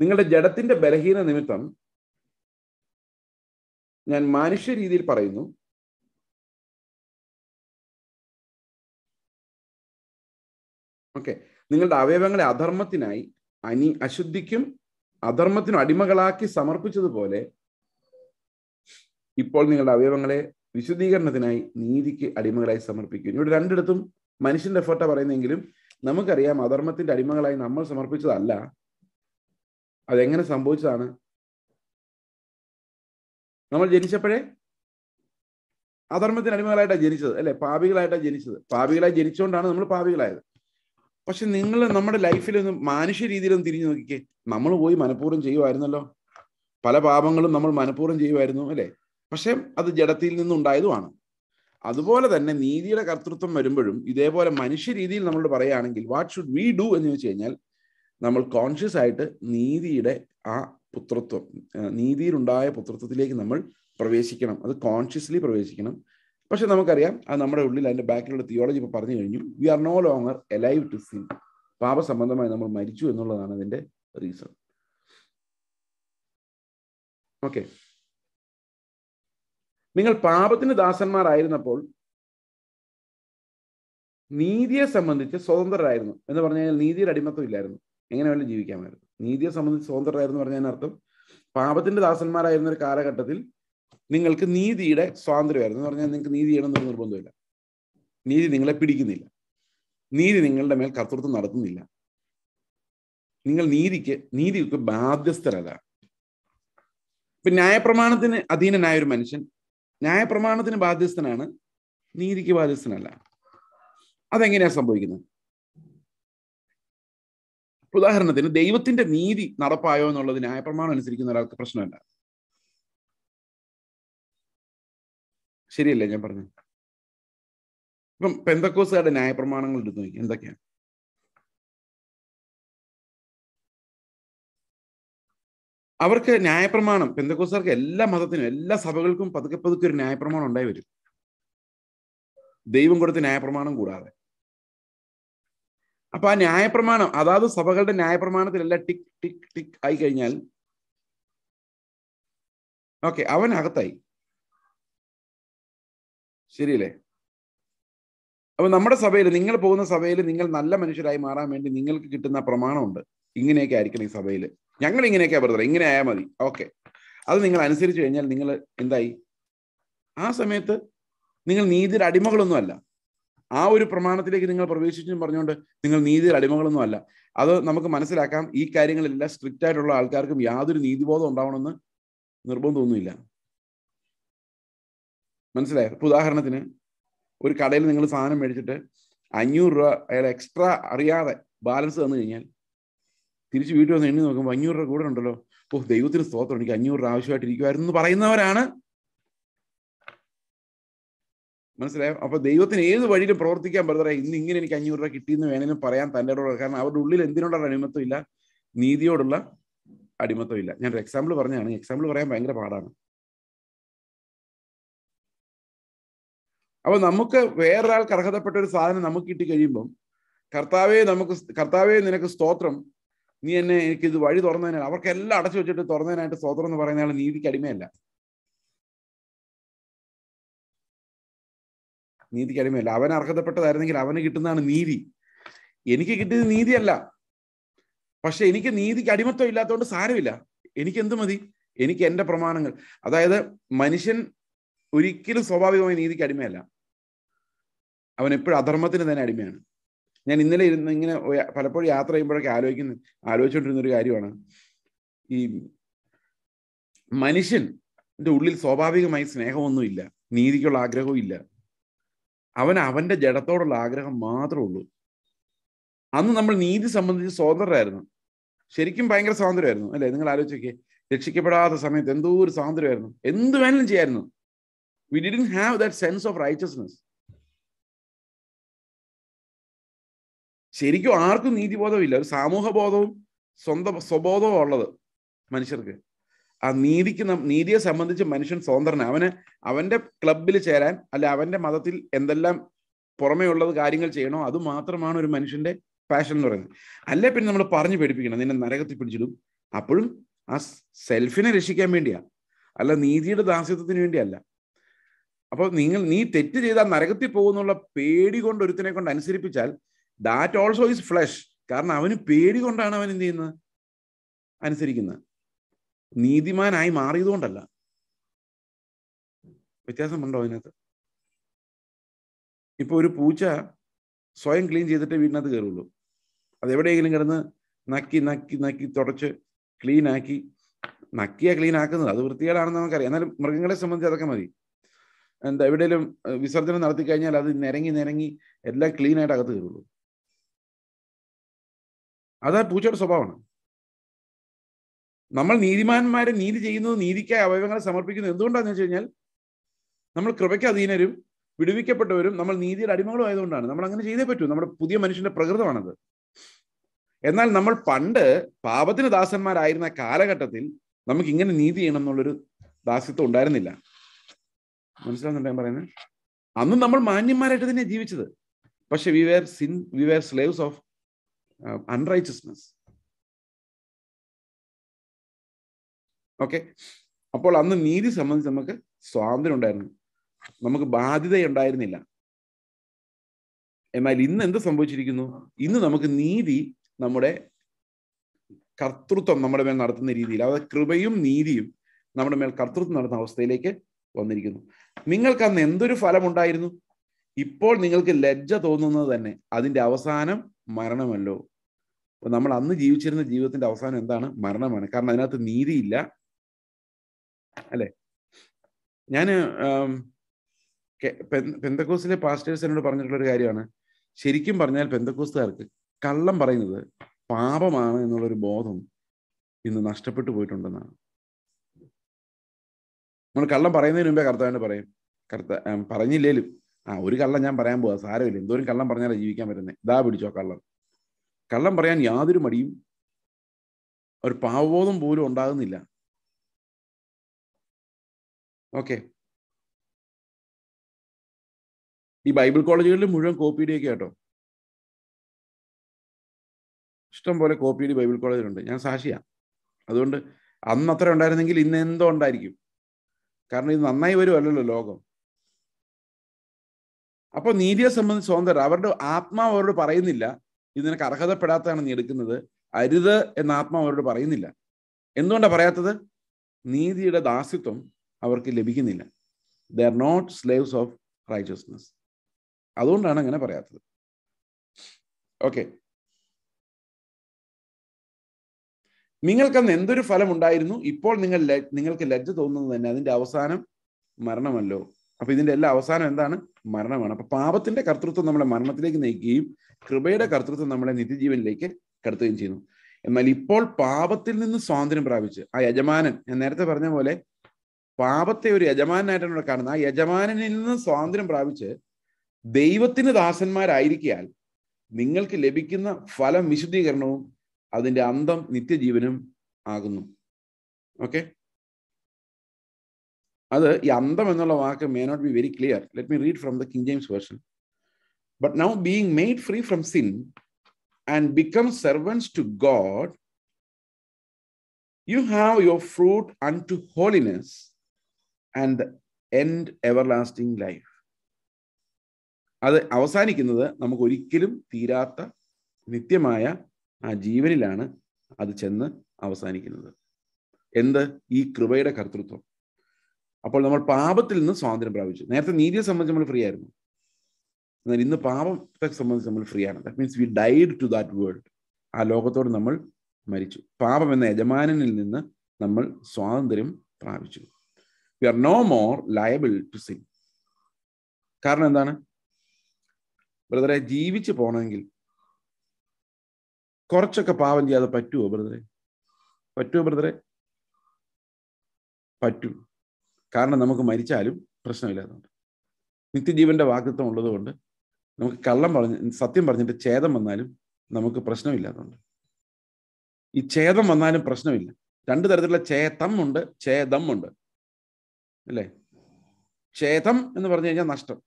നിങ്ങളുടെ ജഡത്തിന്റെ ബലഹീന നിമിത്തം ഞാൻ മാനുഷ്യ രീതിയിൽ പറയുന്നു ഓക്കെ നിങ്ങളുടെ അവയവങ്ങളെ അധർമ്മത്തിനായി അനി അശുദ്ധിക്കും അധർമ്മത്തിനും അടിമകളാക്കി സമർപ്പിച്ചതുപോലെ ഇപ്പോൾ നിങ്ങളുടെ അവയവങ്ങളെ വിശുദ്ധീകരണത്തിനായി നീതിക്ക് അടിമകളായി സമർപ്പിക്കും ഇവിടെ രണ്ടിടത്തും മനുഷ്യന്റെ എഫേർട്ടാ പറയുന്നെങ്കിലും നമുക്കറിയാം അധർമ്മത്തിന്റെ അടിമകളായി നമ്മൾ സമർപ്പിച്ചതല്ല അതെങ്ങനെ സംഭവിച്ചതാണ് നമ്മൾ ജനിച്ചപ്പോഴേ അധർമ്മത്തിന് അടിമകളായിട്ടാണ് ജനിച്ചത് അല്ലെ പാപികളായിട്ടാണ് ജനിച്ചത് പാപികളായി ജനിച്ചുകൊണ്ടാണ് നമ്മൾ പാപികളായത് പക്ഷെ നിങ്ങൾ നമ്മുടെ ലൈഫിലൊന്നും മാനുഷ്യ രീതിയിലൊന്നും തിരിഞ്ഞു നോക്കിക്കേ നമ്മൾ പോയി മനഃപൂർവ്വം ചെയ്യുമായിരുന്നല്ലോ പല പാപങ്ങളും നമ്മൾ മനഃപൂർവ്വം ചെയ്യുമായിരുന്നു അല്ലെ പക്ഷെ അത് ജഡത്തിൽ നിന്നുണ്ടായതുമാണ് അതുപോലെ തന്നെ നീതിയുടെ കർത്തൃത്വം വരുമ്പോഴും ഇതേപോലെ മനുഷ്യ രീതിയിൽ നമ്മൾ പറയുകയാണെങ്കിൽ വാട്ട് ഷുഡ് വി ഡു എന്ന് ചോദിച്ചു കഴിഞ്ഞാൽ നമ്മൾ കോൺഷ്യസ് ആയിട്ട് നീതിയുടെ ആ പുത്രത്വം നീതിയിലുണ്ടായ പുത്രത്വത്തിലേക്ക് നമ്മൾ പ്രവേശിക്കണം അത് കോൺഷ്യസ്ലി പ്രവേശിക്കണം പക്ഷെ നമുക്കറിയാം അത് നമ്മുടെ ഉള്ളിൽ അതിൻ്റെ ബാക്കിലുള്ള തിയോളജി ഇപ്പോൾ പറഞ്ഞു കഴിഞ്ഞു we are no longer alive to sin പാപസംബന്ധമായി നമ്മൾ മരിച്ചു എന്നുള്ളതാണ് അതിൻ്റെ റീസൺ ഓക്കെ നിങ്ങൾ പാപത്തിന് ദാസന്മാരായിരുന്നപ്പോൾ നീതിയെ സംബന്ധിച്ച് സ്വതന്ത്രരായിരുന്നു എന്ന് പറഞ്ഞു കഴിഞ്ഞാൽ നീതിയുടെ അടിമത്വം ഇല്ലായിരുന്നു എങ്ങനെ വേണമെങ്കിലും ജീവിക്കാമായിരുന്നു നീതിയെ സംബന്ധിച്ച് സ്വതന്ത്രരായിരുന്നു അർത്ഥം പാപത്തിന്റെ ദാസന്മാരായിരുന്ന ഒരു കാലഘട്ടത്തിൽ നിങ്ങൾക്ക് നീതിയുടെ സ്വാതന്ത്ര്യമായിരുന്നു എന്ന് പറഞ്ഞാൽ നിങ്ങൾക്ക് നീതി ചെയ്യണമെന്ന് നിർബന്ധമില്ല നീതി നിങ്ങളെ പിടിക്കുന്നില്ല നീതി നിങ്ങളുടെ മേൽ കർത്തൃത്വം നടത്തുന്നില്ല നിങ്ങൾ നീതിക്ക് നീതിക്ക് ബാധ്യസ്ഥരല്ല ഇപ്പൊ ന്യായപ്രമാണത്തിന് അധീനനായ ഒരു മനുഷ്യൻ ന്യായപ്രമാണത്തിന് ബാധ്യസ്ഥനാണ് നീതിക്ക് ബാധ്യസ്ഥനല്ല അതെങ്ങനെയാണ് സംഭവിക്കുന്നത് ഉദാഹരണത്തിന് ദൈവത്തിന്റെ നീതി നടപ്പായോ എന്നുള്ളത് ന്യായപ്രമാണം അനുസരിക്കുന്ന ഒരാൾക്ക് പ്രശ്നമല്ല ശരിയല്ലേ ഞാൻ പറഞ്ഞു ഇപ്പം പെന്തക്കോസുകാരുടെ ന്യായപ്രമാണങ്ങൾ എടുത്തു നോക്കി എന്തൊക്കെയാണ് അവർക്ക് ന്യായപ്രമാണം പെന്തക്കോസുകാർക്ക് എല്ലാ മതത്തിനും എല്ലാ സഭകൾക്കും പതുക്കെ പതുക്കെ ഒരു ന്യായപ്രമാണം ഉണ്ടായി വരും ദൈവം കൊടുത്ത ന്യായപ്രമാണം കൂടാതെ അപ്പൊ ആ ന്യായപ്രമാണം അതാത് സഭകളുടെ ന്യായപ്രമാണത്തിലെല്ലാം ടിക് ടിക് ടിക് ആയി കഴിഞ്ഞാൽ ഓക്കെ അവൻ അകത്തായി ശരിയല്ലേ അപ്പൊ നമ്മുടെ സഭയിൽ നിങ്ങൾ പോകുന്ന സഭയിൽ നിങ്ങൾ നല്ല മനുഷ്യരായി മാറാൻ വേണ്ടി നിങ്ങൾക്ക് കിട്ടുന്ന പ്രമാണമുണ്ട് ഇങ്ങനെയൊക്കെ ആയിരിക്കണം ഈ സഭയിൽ ഞങ്ങൾ ഇങ്ങനെയൊക്കെയാ പറഞ്ഞത് ഇങ്ങനെ ആയാൽ മതി ഓക്കെ അത് നിങ്ങൾ അനുസരിച്ച് കഴിഞ്ഞാൽ നിങ്ങൾ എന്തായി ആ സമയത്ത് നിങ്ങൾ നീതിയുടെ അടിമകളൊന്നുമല്ല ആ ഒരു പ്രമാണത്തിലേക്ക് നിങ്ങൾ പ്രവേശിച്ചും പറഞ്ഞുകൊണ്ട് നിങ്ങൾ നീതിയിൽ അടിമകളൊന്നും അല്ല അത് നമുക്ക് മനസ്സിലാക്കാം ഈ കാര്യങ്ങളെല്ലാം സ്ട്രിക്റ്റ് ആയിട്ടുള്ള ആൾക്കാർക്കും യാതൊരു നീതിബോധം ഉണ്ടാവണമെന്ന് നിർബന്ധമൊന്നുമില്ല മനസ്സിലായോ ഇപ്പൊ ഉദാഹരണത്തിന് ഒരു കടയിൽ നിങ്ങൾ സാധനം മേടിച്ചിട്ട് അഞ്ഞൂറ് രൂപ അയാൾ എക്സ്ട്രാ അറിയാതെ ബാലൻസ് തന്നു കഴിഞ്ഞാൽ തിരിച്ച് വീട്ടിൽ വന്ന് എണ്ണി നോക്കുമ്പോൾ അഞ്ഞൂറ് രൂപ കൂടെ ഉണ്ടല്ലോ ഓ ദൈവത്തിന് സ്തോത്രം എനിക്ക് അഞ്ഞൂറ് രൂപ ആവശ്യമായിട്ടിരിക്കുമായിരുന്നു എന്ന് പറയുന്നവരാണ് മനസ്സിലായോ അപ്പൊ ദൈവത്തിന് ഏത് വഴിയിലും പ്രവർത്തിക്കാൻ ബ്രദറെ ഇന്ന് ഇങ്ങനെ എനിക്ക് അഞ്ഞൂറ് രൂപ കിട്ടിയെന്ന് വേണേലും പറയാൻ തൻ്റെ കാരണം അവരുടെ ഉള്ളിൽ എന്തിനോടുള്ള അടിമത്വം ഇല്ല നീതിയോടുള്ള അടിമത്വം ഇല്ല ഞാനൊരു എക്സാമ്പിൾ പറഞ്ഞാണ് എക്സാമ്പിൾ പറയാൻ ഭയങ്കര പാടാണ് അപ്പൊ നമുക്ക് വേറൊരാൾക്ക് അർഹതപ്പെട്ട ഒരു സാധനം നമുക്ക് കിട്ടി കഴിയുമ്പം കർത്താവെ നമുക്ക് കർത്താവെ നിനക്ക് സ്തോത്രം നീ എന്നെ എനിക്ക് ഇത് വഴി തുറന്നതിനാണ് അവർക്കെല്ലാം അടച്ചു വെച്ചിട്ട് തുറന്നതിനായിട്ട് സ്തോത്രം എന്ന് പറയുന്ന ആൾ നീതിക്ക് അടിമയല്ല നീതിക്ക് അടിമയല്ല അവൻ അർഹതപ്പെട്ടതായിരുന്നെങ്കിൽ അവന് കിട്ടുന്നതാണ് നീതി എനിക്ക് കിട്ടിയത് നീതിയല്ല പക്ഷെ എനിക്ക് നീതിക്ക് അടിമത്വം ഇല്ലാത്തതുകൊണ്ട് സാരമില്ല എനിക്ക് എന്ത് മതി എനിക്ക് എന്റെ പ്രമാണങ്ങൾ അതായത് മനുഷ്യൻ ഒരിക്കലും സ്വാഭാവികമായി നീതിക്ക് അടിമയല്ല അവൻ എപ്പോഴും അധർമ്മത്തിന് തന്നെ അടിമയാണ് ഞാൻ ഇന്നലെ ഇരുന്ന് ഇങ്ങനെ പലപ്പോഴും യാത്ര ചെയ്യുമ്പോഴൊക്കെ ആലോചിക്കുന്ന ആലോചിച്ചുകൊണ്ടിരുന്ന ഒരു കാര്യമാണ് ഈ മനുഷ്യൻ്റെ ഉള്ളിൽ സ്വാഭാവികമായി സ്നേഹമൊന്നുമില്ല നീതിക്കുള്ള ആഗ്രഹവും ഇല്ല അവൻ അവന്റെ ജഡത്തോടുള്ള ആഗ്രഹം മാത്രമേ ഉള്ളൂ അന്ന് നമ്മൾ നീതി സംബന്ധിച്ച് സ്വാതന്ത്ര്യമായിരുന്നു ശരിക്കും ഭയങ്കര സ്വാതന്ത്ര്യമായിരുന്നു അല്ലേ നിങ്ങൾ ആലോചിക്കേ രക്ഷിക്കപ്പെടാത്ത സമയത്ത് എന്തോ ഒരു സ്വാതന്ത്ര്യമായിരുന്നു എന്ത് വേണമെങ്കിലും ചെയ്യായിരുന്നു we didn't have that sense of righteousness ശരിക്കും ആർക്കും നീതിബോധമില്ല ഒരു സാമൂഹ ബോധവും സ്വന്തം സ്വബോധവും ഉള്ളത് മനുഷ്യർക്ക് ആ നീതിക്ക് നീതിയെ സംബന്ധിച്ച് മനുഷ്യൻ സ്വതന്ത്രനാണ് അവന് അവന്റെ ക്ലബിൽ ചേരാൻ അല്ല അവന്റെ മതത്തിൽ എന്തെല്ലാം പുറമേ ഉള്ളത് കാര്യങ്ങൾ ചെയ്യണോ അത് മാത്രമാണ് ഒരു മനുഷ്യന്റെ പാഷൻ എന്ന് പറയുന്നത് അല്ലെ പിന്നെ നമ്മൾ പറഞ്ഞു പേടിപ്പിക്കണം നിന്നെ നരകത്തിൽ പിടിച്ചിടും അപ്പോഴും ആ സെൽഫിനെ രക്ഷിക്കാൻ വേണ്ടിയാ അല്ല നീതിയുടെ ദാസ്യത്വത്തിന് വേണ്ടിയല്ല അപ്പോൾ നിങ്ങൾ നീ തെറ്റ് ചെയ്താൽ നരകത്തിൽ പോകുന്നുള്ള പേടി കൊണ്ട് ഒരുത്തിനെ കൊണ്ട് അനുസരിപ്പിച്ചാൽ ദാറ്റ് ഓൾസോ ഈസ് ഫ്ലഷ് കാരണം അവന് പേടി കൊണ്ടാണ് അവൻ എന്ത് ചെയ്യുന്നത് അനുസരിക്കുന്നത് നീതിമാനായി മാറിയതുകൊണ്ടല്ല വ്യത്യാസമുണ്ടോ അതിനകത്ത് ഇപ്പൊ ഒരു പൂച്ച സ്വയം ക്ലീൻ ചെയ്തിട്ട് വീടിനകത്ത് കയറുള്ളൂ അത് എവിടെയെങ്കിലും കിടന്ന് നക്കി നക്കി നക്കി തുടച്ച് ക്ലീനാക്കി നക്കിയാ ക്ലീൻ ആക്കുന്നത് അത് വൃത്തികേടാണെന്ന് നമുക്കറിയാം എന്നാലും മൃഗങ്ങളെ സംബന്ധിച്ച് അതൊക്കെ മതി എന്താ എവിടെയെങ്കിലും വിസർജനം നടത്തി കഴിഞ്ഞാൽ അത് നിരങ്ങി നിരങ്ങി എല്ലാം ക്ലീൻ ആയിട്ട് അകത്ത് കയറുള്ളൂ അതാ പൂച്ചയുടെ സ്വഭാവമാണ് നമ്മൾ നീതിമാന്മാരെ നീതി ചെയ്യുന്നത് നീതിക്കായി അവയവങ്ങളെ സമർപ്പിക്കുന്നത് എന്തുകൊണ്ടാണെന്ന് വെച്ച് കഴിഞ്ഞാൽ നമ്മൾ കൃപയ്ക്ക് അധീനരും വിടുവിക്കപ്പെട്ടവരും നമ്മൾ നീതിയുടെ അടിമകളും ആയതുകൊണ്ടാണ് നമ്മൾ അങ്ങനെ ചെയ്തേ പറ്റൂ നമ്മുടെ പുതിയ മനുഷ്യന്റെ പ്രകൃതമാണത് എന്നാൽ നമ്മൾ പണ്ട് പാപത്തിന് ദാസന്മാരായിരുന്ന കാലഘട്ടത്തിൽ നമുക്ക് ഇങ്ങനെ നീതി ചെയ്യണം എന്നുള്ളൊരു ദാസ്യത്വം ഉണ്ടായിരുന്നില്ല മനസ്സിലാവുന്നുണ്ട് ഞാൻ പറയുന്നത് അന്ന് നമ്മൾ മാന്യന്മാരായിട്ട് തന്നെ ജീവിച്ചത് പക്ഷെ we were sin we were slaves of unrighteousness okay അപ്പോൾ അന്ന് നീതി സംബന്ധിച്ച് നമുക്ക് സ്വാതന്ത്ര്യം ഉണ്ടായിരുന്നു നമുക്ക് ഉണ്ടായിരുന്നില്ല എന്നാൽ ഇന്ന് എന്ത് സംഭവിച്ചിരിക്കുന്നു ഇന്ന് നമുക്ക് നീതി നമ്മുടെ കർത്തൃത്വം നമ്മുടെ മേൽ നടത്തുന്ന രീതിയിൽ അതായത് കൃപയും നീതിയും നമ്മുടെ മേൽ കർത്തൃത്വം നടത്തുന്ന അവസ്ഥയിലേക്ക് വന്നിരിക്കുന്നു നിങ്ങൾക്ക് അന്ന് എന്തൊരു ഫലമുണ്ടായിരുന്നു ഇപ്പോൾ നിങ്ങൾക്ക് ലജ്ജ തോന്നുന്നത് തന്നെ അതിൻ്റെ അവസാനം മരണമല്ലോ അപ്പൊ നമ്മൾ അന്ന് ജീവിച്ചിരുന്ന ജീവിതത്തിന്റെ അവസാനം എന്താണ് മരണമാണ് കാരണം അതിനകത്ത് നീതിയില്ല അല്ലെ ഞാൻ പെന്തക്കോസിലെ പാസ്റ്റേഴ്സ് എന്നോട് പറഞ്ഞിട്ടുള്ള ഒരു കാര്യമാണ് ശരിക്കും പറഞ്ഞാൽ പെന്തക്കോസുകാർക്ക് കള്ളം പറയുന്നത് പാപമാണ് എന്നുള്ളൊരു ബോധം ഇന്ന് നഷ്ടപ്പെട്ടു പോയിട്ടുണ്ടെന്നാണ് നമ്മൾ കള്ളം പറയുന്നതിന് മുമ്പേ കർത്താവിനോട് പറയും കർത്ത പറഞ്ഞില്ലേലും ആ ഒരു കള്ളം ഞാൻ പറയാൻ പോവാ സാരമില്ല എന്തോരം കള്ളം പറഞ്ഞാലാണ് ജീവിക്കാൻ പറ്റുന്നത് ഇതാ പിടിച്ചോ കള്ളം കള്ളം പറയാൻ യാതൊരു മടിയും ഒരു പാവബോധം പോലും ഉണ്ടാകുന്നില്ല ഓക്കെ ഈ ബൈബിൾ കോളേജുകളിൽ മുഴുവൻ കോപ്പി ഡി ഒക്കെ കേട്ടോ ഇഷ്ടംപോലെ കോപ്പി ഡി ബൈബിൾ കോളേജിലുണ്ട് ഞാൻ സാക്ഷിയാണ് അതുകൊണ്ട് അന്ന് അത്ര ഉണ്ടായിരുന്നെങ്കിൽ ഇന്ന് എന്തോ ഉണ്ടായിരിക്കും കാരണം ഇത് നന്നായി വരുമല്ലോ ലോകം അപ്പോൾ നീതിയെ സംബന്ധിച്ച് സ്വാതന്ത്ര്യം അവരുടെ ആത്മാവ് അവരോട് പറയുന്നില്ല ഇതിനൊക്കെ അർഹതപ്പെടാത്തതാണ് നീ എടുക്കുന്നത് അരുത് എന്ന ആത്മാവ് അവരോട് പറയുന്നില്ല എന്തുകൊണ്ടാണ് പറയാത്തത് നീതിയുടെ ദാസ്യത്വം അവർക്ക് ലഭിക്കുന്നില്ല they are not slaves of righteousness അതുകൊണ്ടാണ് അങ്ങനെ പറയാത്തത് ഓക്കെ നിങ്ങൾക്കന്ന് എന്തൊരു ഫലം ഉണ്ടായിരുന്നു ഇപ്പോൾ നിങ്ങൾ നിങ്ങൾക്ക് ലജ്ജ തോന്നുന്നത് തന്നെ അതിന്റെ അവസാനം മരണമല്ലോ അപ്പൊ ഇതിന്റെ എല്ലാ അവസാനം എന്താണ് മരണമാണ് അപ്പൊ പാപത്തിന്റെ കർത്തൃത്വം നമ്മളെ മരണത്തിലേക്ക് നയിക്കുകയും കൃപയുടെ കർത്തൃത്വം നമ്മളെ നിത്യജീവനിലേക്ക് കടത്തുകയും ചെയ്യുന്നു എന്നാൽ ഇപ്പോൾ പാപത്തിൽ നിന്ന് സ്വാതന്ത്ര്യം പ്രാപിച്ച് ആ യജമാനൻ ഞാൻ നേരത്തെ പറഞ്ഞ പോലെ പാപത്തെ ഒരു യജമാനായിട്ടാണ് ഇവിടെ കാണുന്നത് ആ യജമാനിൽ നിന്ന് സ്വാതന്ത്ര്യം പ്രാപിച്ച് ദൈവത്തിന് ദാസന്മാരായിരിക്കാൽ നിങ്ങൾക്ക് ലഭിക്കുന്ന ഫലം വിശുദ്ധീകരണവും അതിൻ്റെ അന്തം നിത്യജീവനും ആകുന്നു ഓക്കെ അത് ഈ അന്തം എന്നുള്ള വാക്ക് may not be very clear let me read from the King James version but now being made free from sin and become servants to God you have your fruit and to holiness and end everlasting life അത് അവസാനിക്കുന്നത് നമുക്ക് ഒരിക്കലും തീരാത്ത നിത്യമായ ആ ജീവനിലാണ് അത് ചെന്ന് അവസാനിക്കുന്നത് എന്ത് ഈ കൃപയുടെ കർത്തൃത്വം അപ്പോൾ നമ്മൾ പാപത്തിൽ നിന്ന് സ്വാതന്ത്ര്യം പ്രാപിച്ചു നേരത്തെ നീതിയെ സംബന്ധിച്ച് നമ്മൾ ഫ്രീ ആയിരുന്നു എന്നാൽ ഇന്ന് പാപത്തെ സംബന്ധിച്ച് നമ്മൾ ഫ്രീ ആണ് that means we died to that world ആ ലോകത്തോട് നമ്മൾ മരിച്ചു പാപം എന്ന യജമാനനിൽ നിന്ന് നമ്മൾ സ്വാതന്ത്ര്യം പ്രാപിച്ചു we are no more liable to sin കാരണം എന്താണ് ബ്രദറെ ജീവിച്ചു പോകണമെങ്കിൽ കുറച്ചൊക്കെ പാവം ചെയ്യാതെ പറ്റുമോ ബ്രദറെ പറ്റുമോ ബ്രദറെ പറ്റും കാരണം നമുക്ക് മരിച്ചാലും പ്രശ്നമില്ലാതുണ്ട് നിത്യജീവന്റെ വാക്തത്വം ഉള്ളതുകൊണ്ട് നമുക്ക് കള്ളം പറഞ്ഞ് സത്യം പറഞ്ഞിട്ട് ഛേദം വന്നാലും നമുക്ക് പ്രശ്നമില്ലാതുണ്ട് ഈ ഛേദം വന്നാലും പ്രശ്നമില്ല രണ്ട് തരത്തിലുള്ള ഛേതം ഉണ്ട് ഛേദം ഉണ്ട് അല്ലേ ഛേദം എന്ന് പറഞ്ഞു കഴിഞ്ഞാൽ നഷ്ടം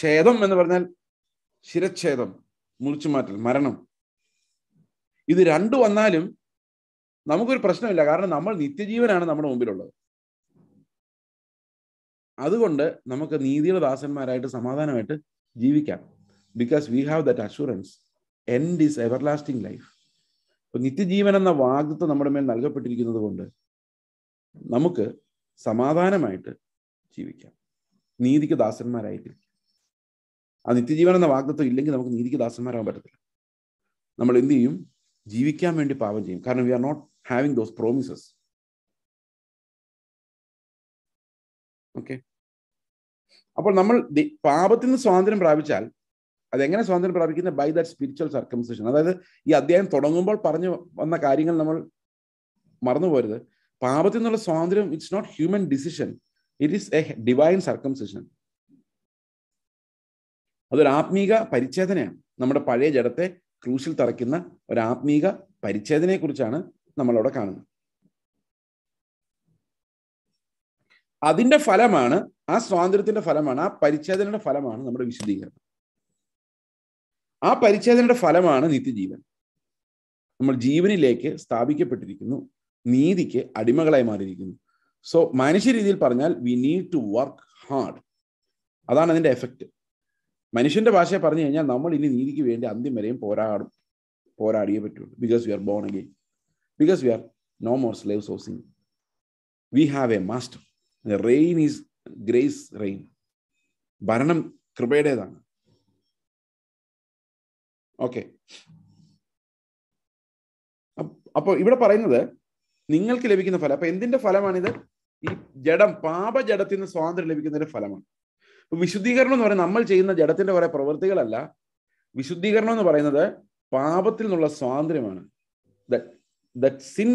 ഛേദം എന്ന് പറഞ്ഞാൽ ശിരച്ഛേദം മുറിച്ചു മാറ്റൽ മരണം ഇത് രണ്ടു വന്നാലും നമുക്കൊരു പ്രശ്നമില്ല കാരണം നമ്മൾ നിത്യജീവനാണ് നമ്മുടെ മുമ്പിലുള്ളത് അതുകൊണ്ട് നമുക്ക് നീതിയുടെ ദാസന്മാരായിട്ട് സമാധാനമായിട്ട് ജീവിക്കാം because we have that assurance end is everlasting life നിത്യജീവൻ എന്ന വാഗ്ദത്വം നമ്മുടെ മേൽ നൽകപ്പെട്ടിരിക്കുന്നത് കൊണ്ട് നമുക്ക് സമാധാനമായിട്ട് ജീവിക്കാം നീതിക്ക് ദാസന്മാരായിട്ടിരിക്കാം ആ നിത്യജീവൻ എന്ന വാഗ്ദത്വം ഇല്ലെങ്കിൽ നമുക്ക് നീതിക്ക് ദാസന്മാരാകാൻ പറ്റത്തില്ല നമ്മൾ എന്ത് ചെയ്യും ജീവിക്കാൻ വേണ്ടി പാപം ചെയ്യും കാരണം we are not having those promises okay അപ്പോൾ നമ്മൾ പാപത്തിൽ നിന്ന് സ്വാതന്ത്ര്യം പ്രാപിച്ചാൽ അതെങ്ങനെ സ്വാതന്ത്ര്യം പ്രാപിക്കുന്നത് ബൈ ദാറ്റ് സ്പിരിച്വൽ സർക്കംസേഷൻ അതായത് ഈ അധ്യായം തുടങ്ങുമ്പോൾ പറഞ്ഞു വന്ന കാര്യങ്ങൾ നമ്മൾ മറന്നുപോരുത് പാപത്തിൽ നിന്നുള്ള സ്വാതന്ത്ര്യം it's not human decision it is a divine circumcision അതൊരു ആത്മീക പരിച്ഛേദനയാണ് നമ്മുടെ പഴയ ജഡത്തെ ക്രൂശിൽ തറയ്ക്കുന്ന ഒരു ആത്മീക കുറിച്ചാണ് നമ്മളവിടെ കാണുന്നത് അതിന്റെ ഫലമാണ് ആ സ്വാതന്ത്ര്യത്തിന്റെ ഫലമാണ് ആ പരിച്ഛേദനയുടെ ഫലമാണ് നമ്മുടെ വിശദീകരണം ആ പരിച്ഛേദനയുടെ ഫലമാണ് നിത്യജീവൻ നമ്മൾ ജീവനിലേക്ക് സ്ഥാപിക്കപ്പെട്ടിരിക്കുന്നു നീതിക്ക് അടിമകളായി മാറിയിരിക്കുന്നു സോ മനുഷ്യ രീതിയിൽ പറഞ്ഞാൽ we need to work hard അതാണ് അതിൻ്റെ എഫക്റ്റ് മനുഷ്യന്റെ ഭാഷയെ പറഞ്ഞു കഴിഞ്ഞാൽ നമ്മൾ ഇനി നീതിക്ക് വേണ്ടി അന്ത്യം വരെയും പോരാടും പോരാടിയേ പറ്റുള്ളൂ because we are born again because we are no more slave സോസിങ് we have a master reign is grace reign ഭരണം കൃപയുടേതാണ് ഓക്കെ അപ്പോൾ ഇവിടെ പറയുന്നത് നിങ്ങൾക്ക് ലഭിക്കുന്ന ഫലം അപ്പൊ എന്തിന്റെ ഫലമാണിത് ഈ ജഡം പാപജടത്തിൽ നിന്ന് സ്വാതന്ത്ര്യം ലഭിക്കുന്നതിന്റെ ഫലമാണ് വിശുദ്ധീകരണം എന്ന് പറയുന്നത് നമ്മൾ ചെയ്യുന്ന ജഡത്തിന്റെ കുറെ പ്രവൃത്തികളല്ല വിശുദ്ധീകരണം എന്ന് പറയുന്നത് പാപത്തിൽ നിന്നുള്ള സ്വാതന്ത്ര്യമാണ് സിൻ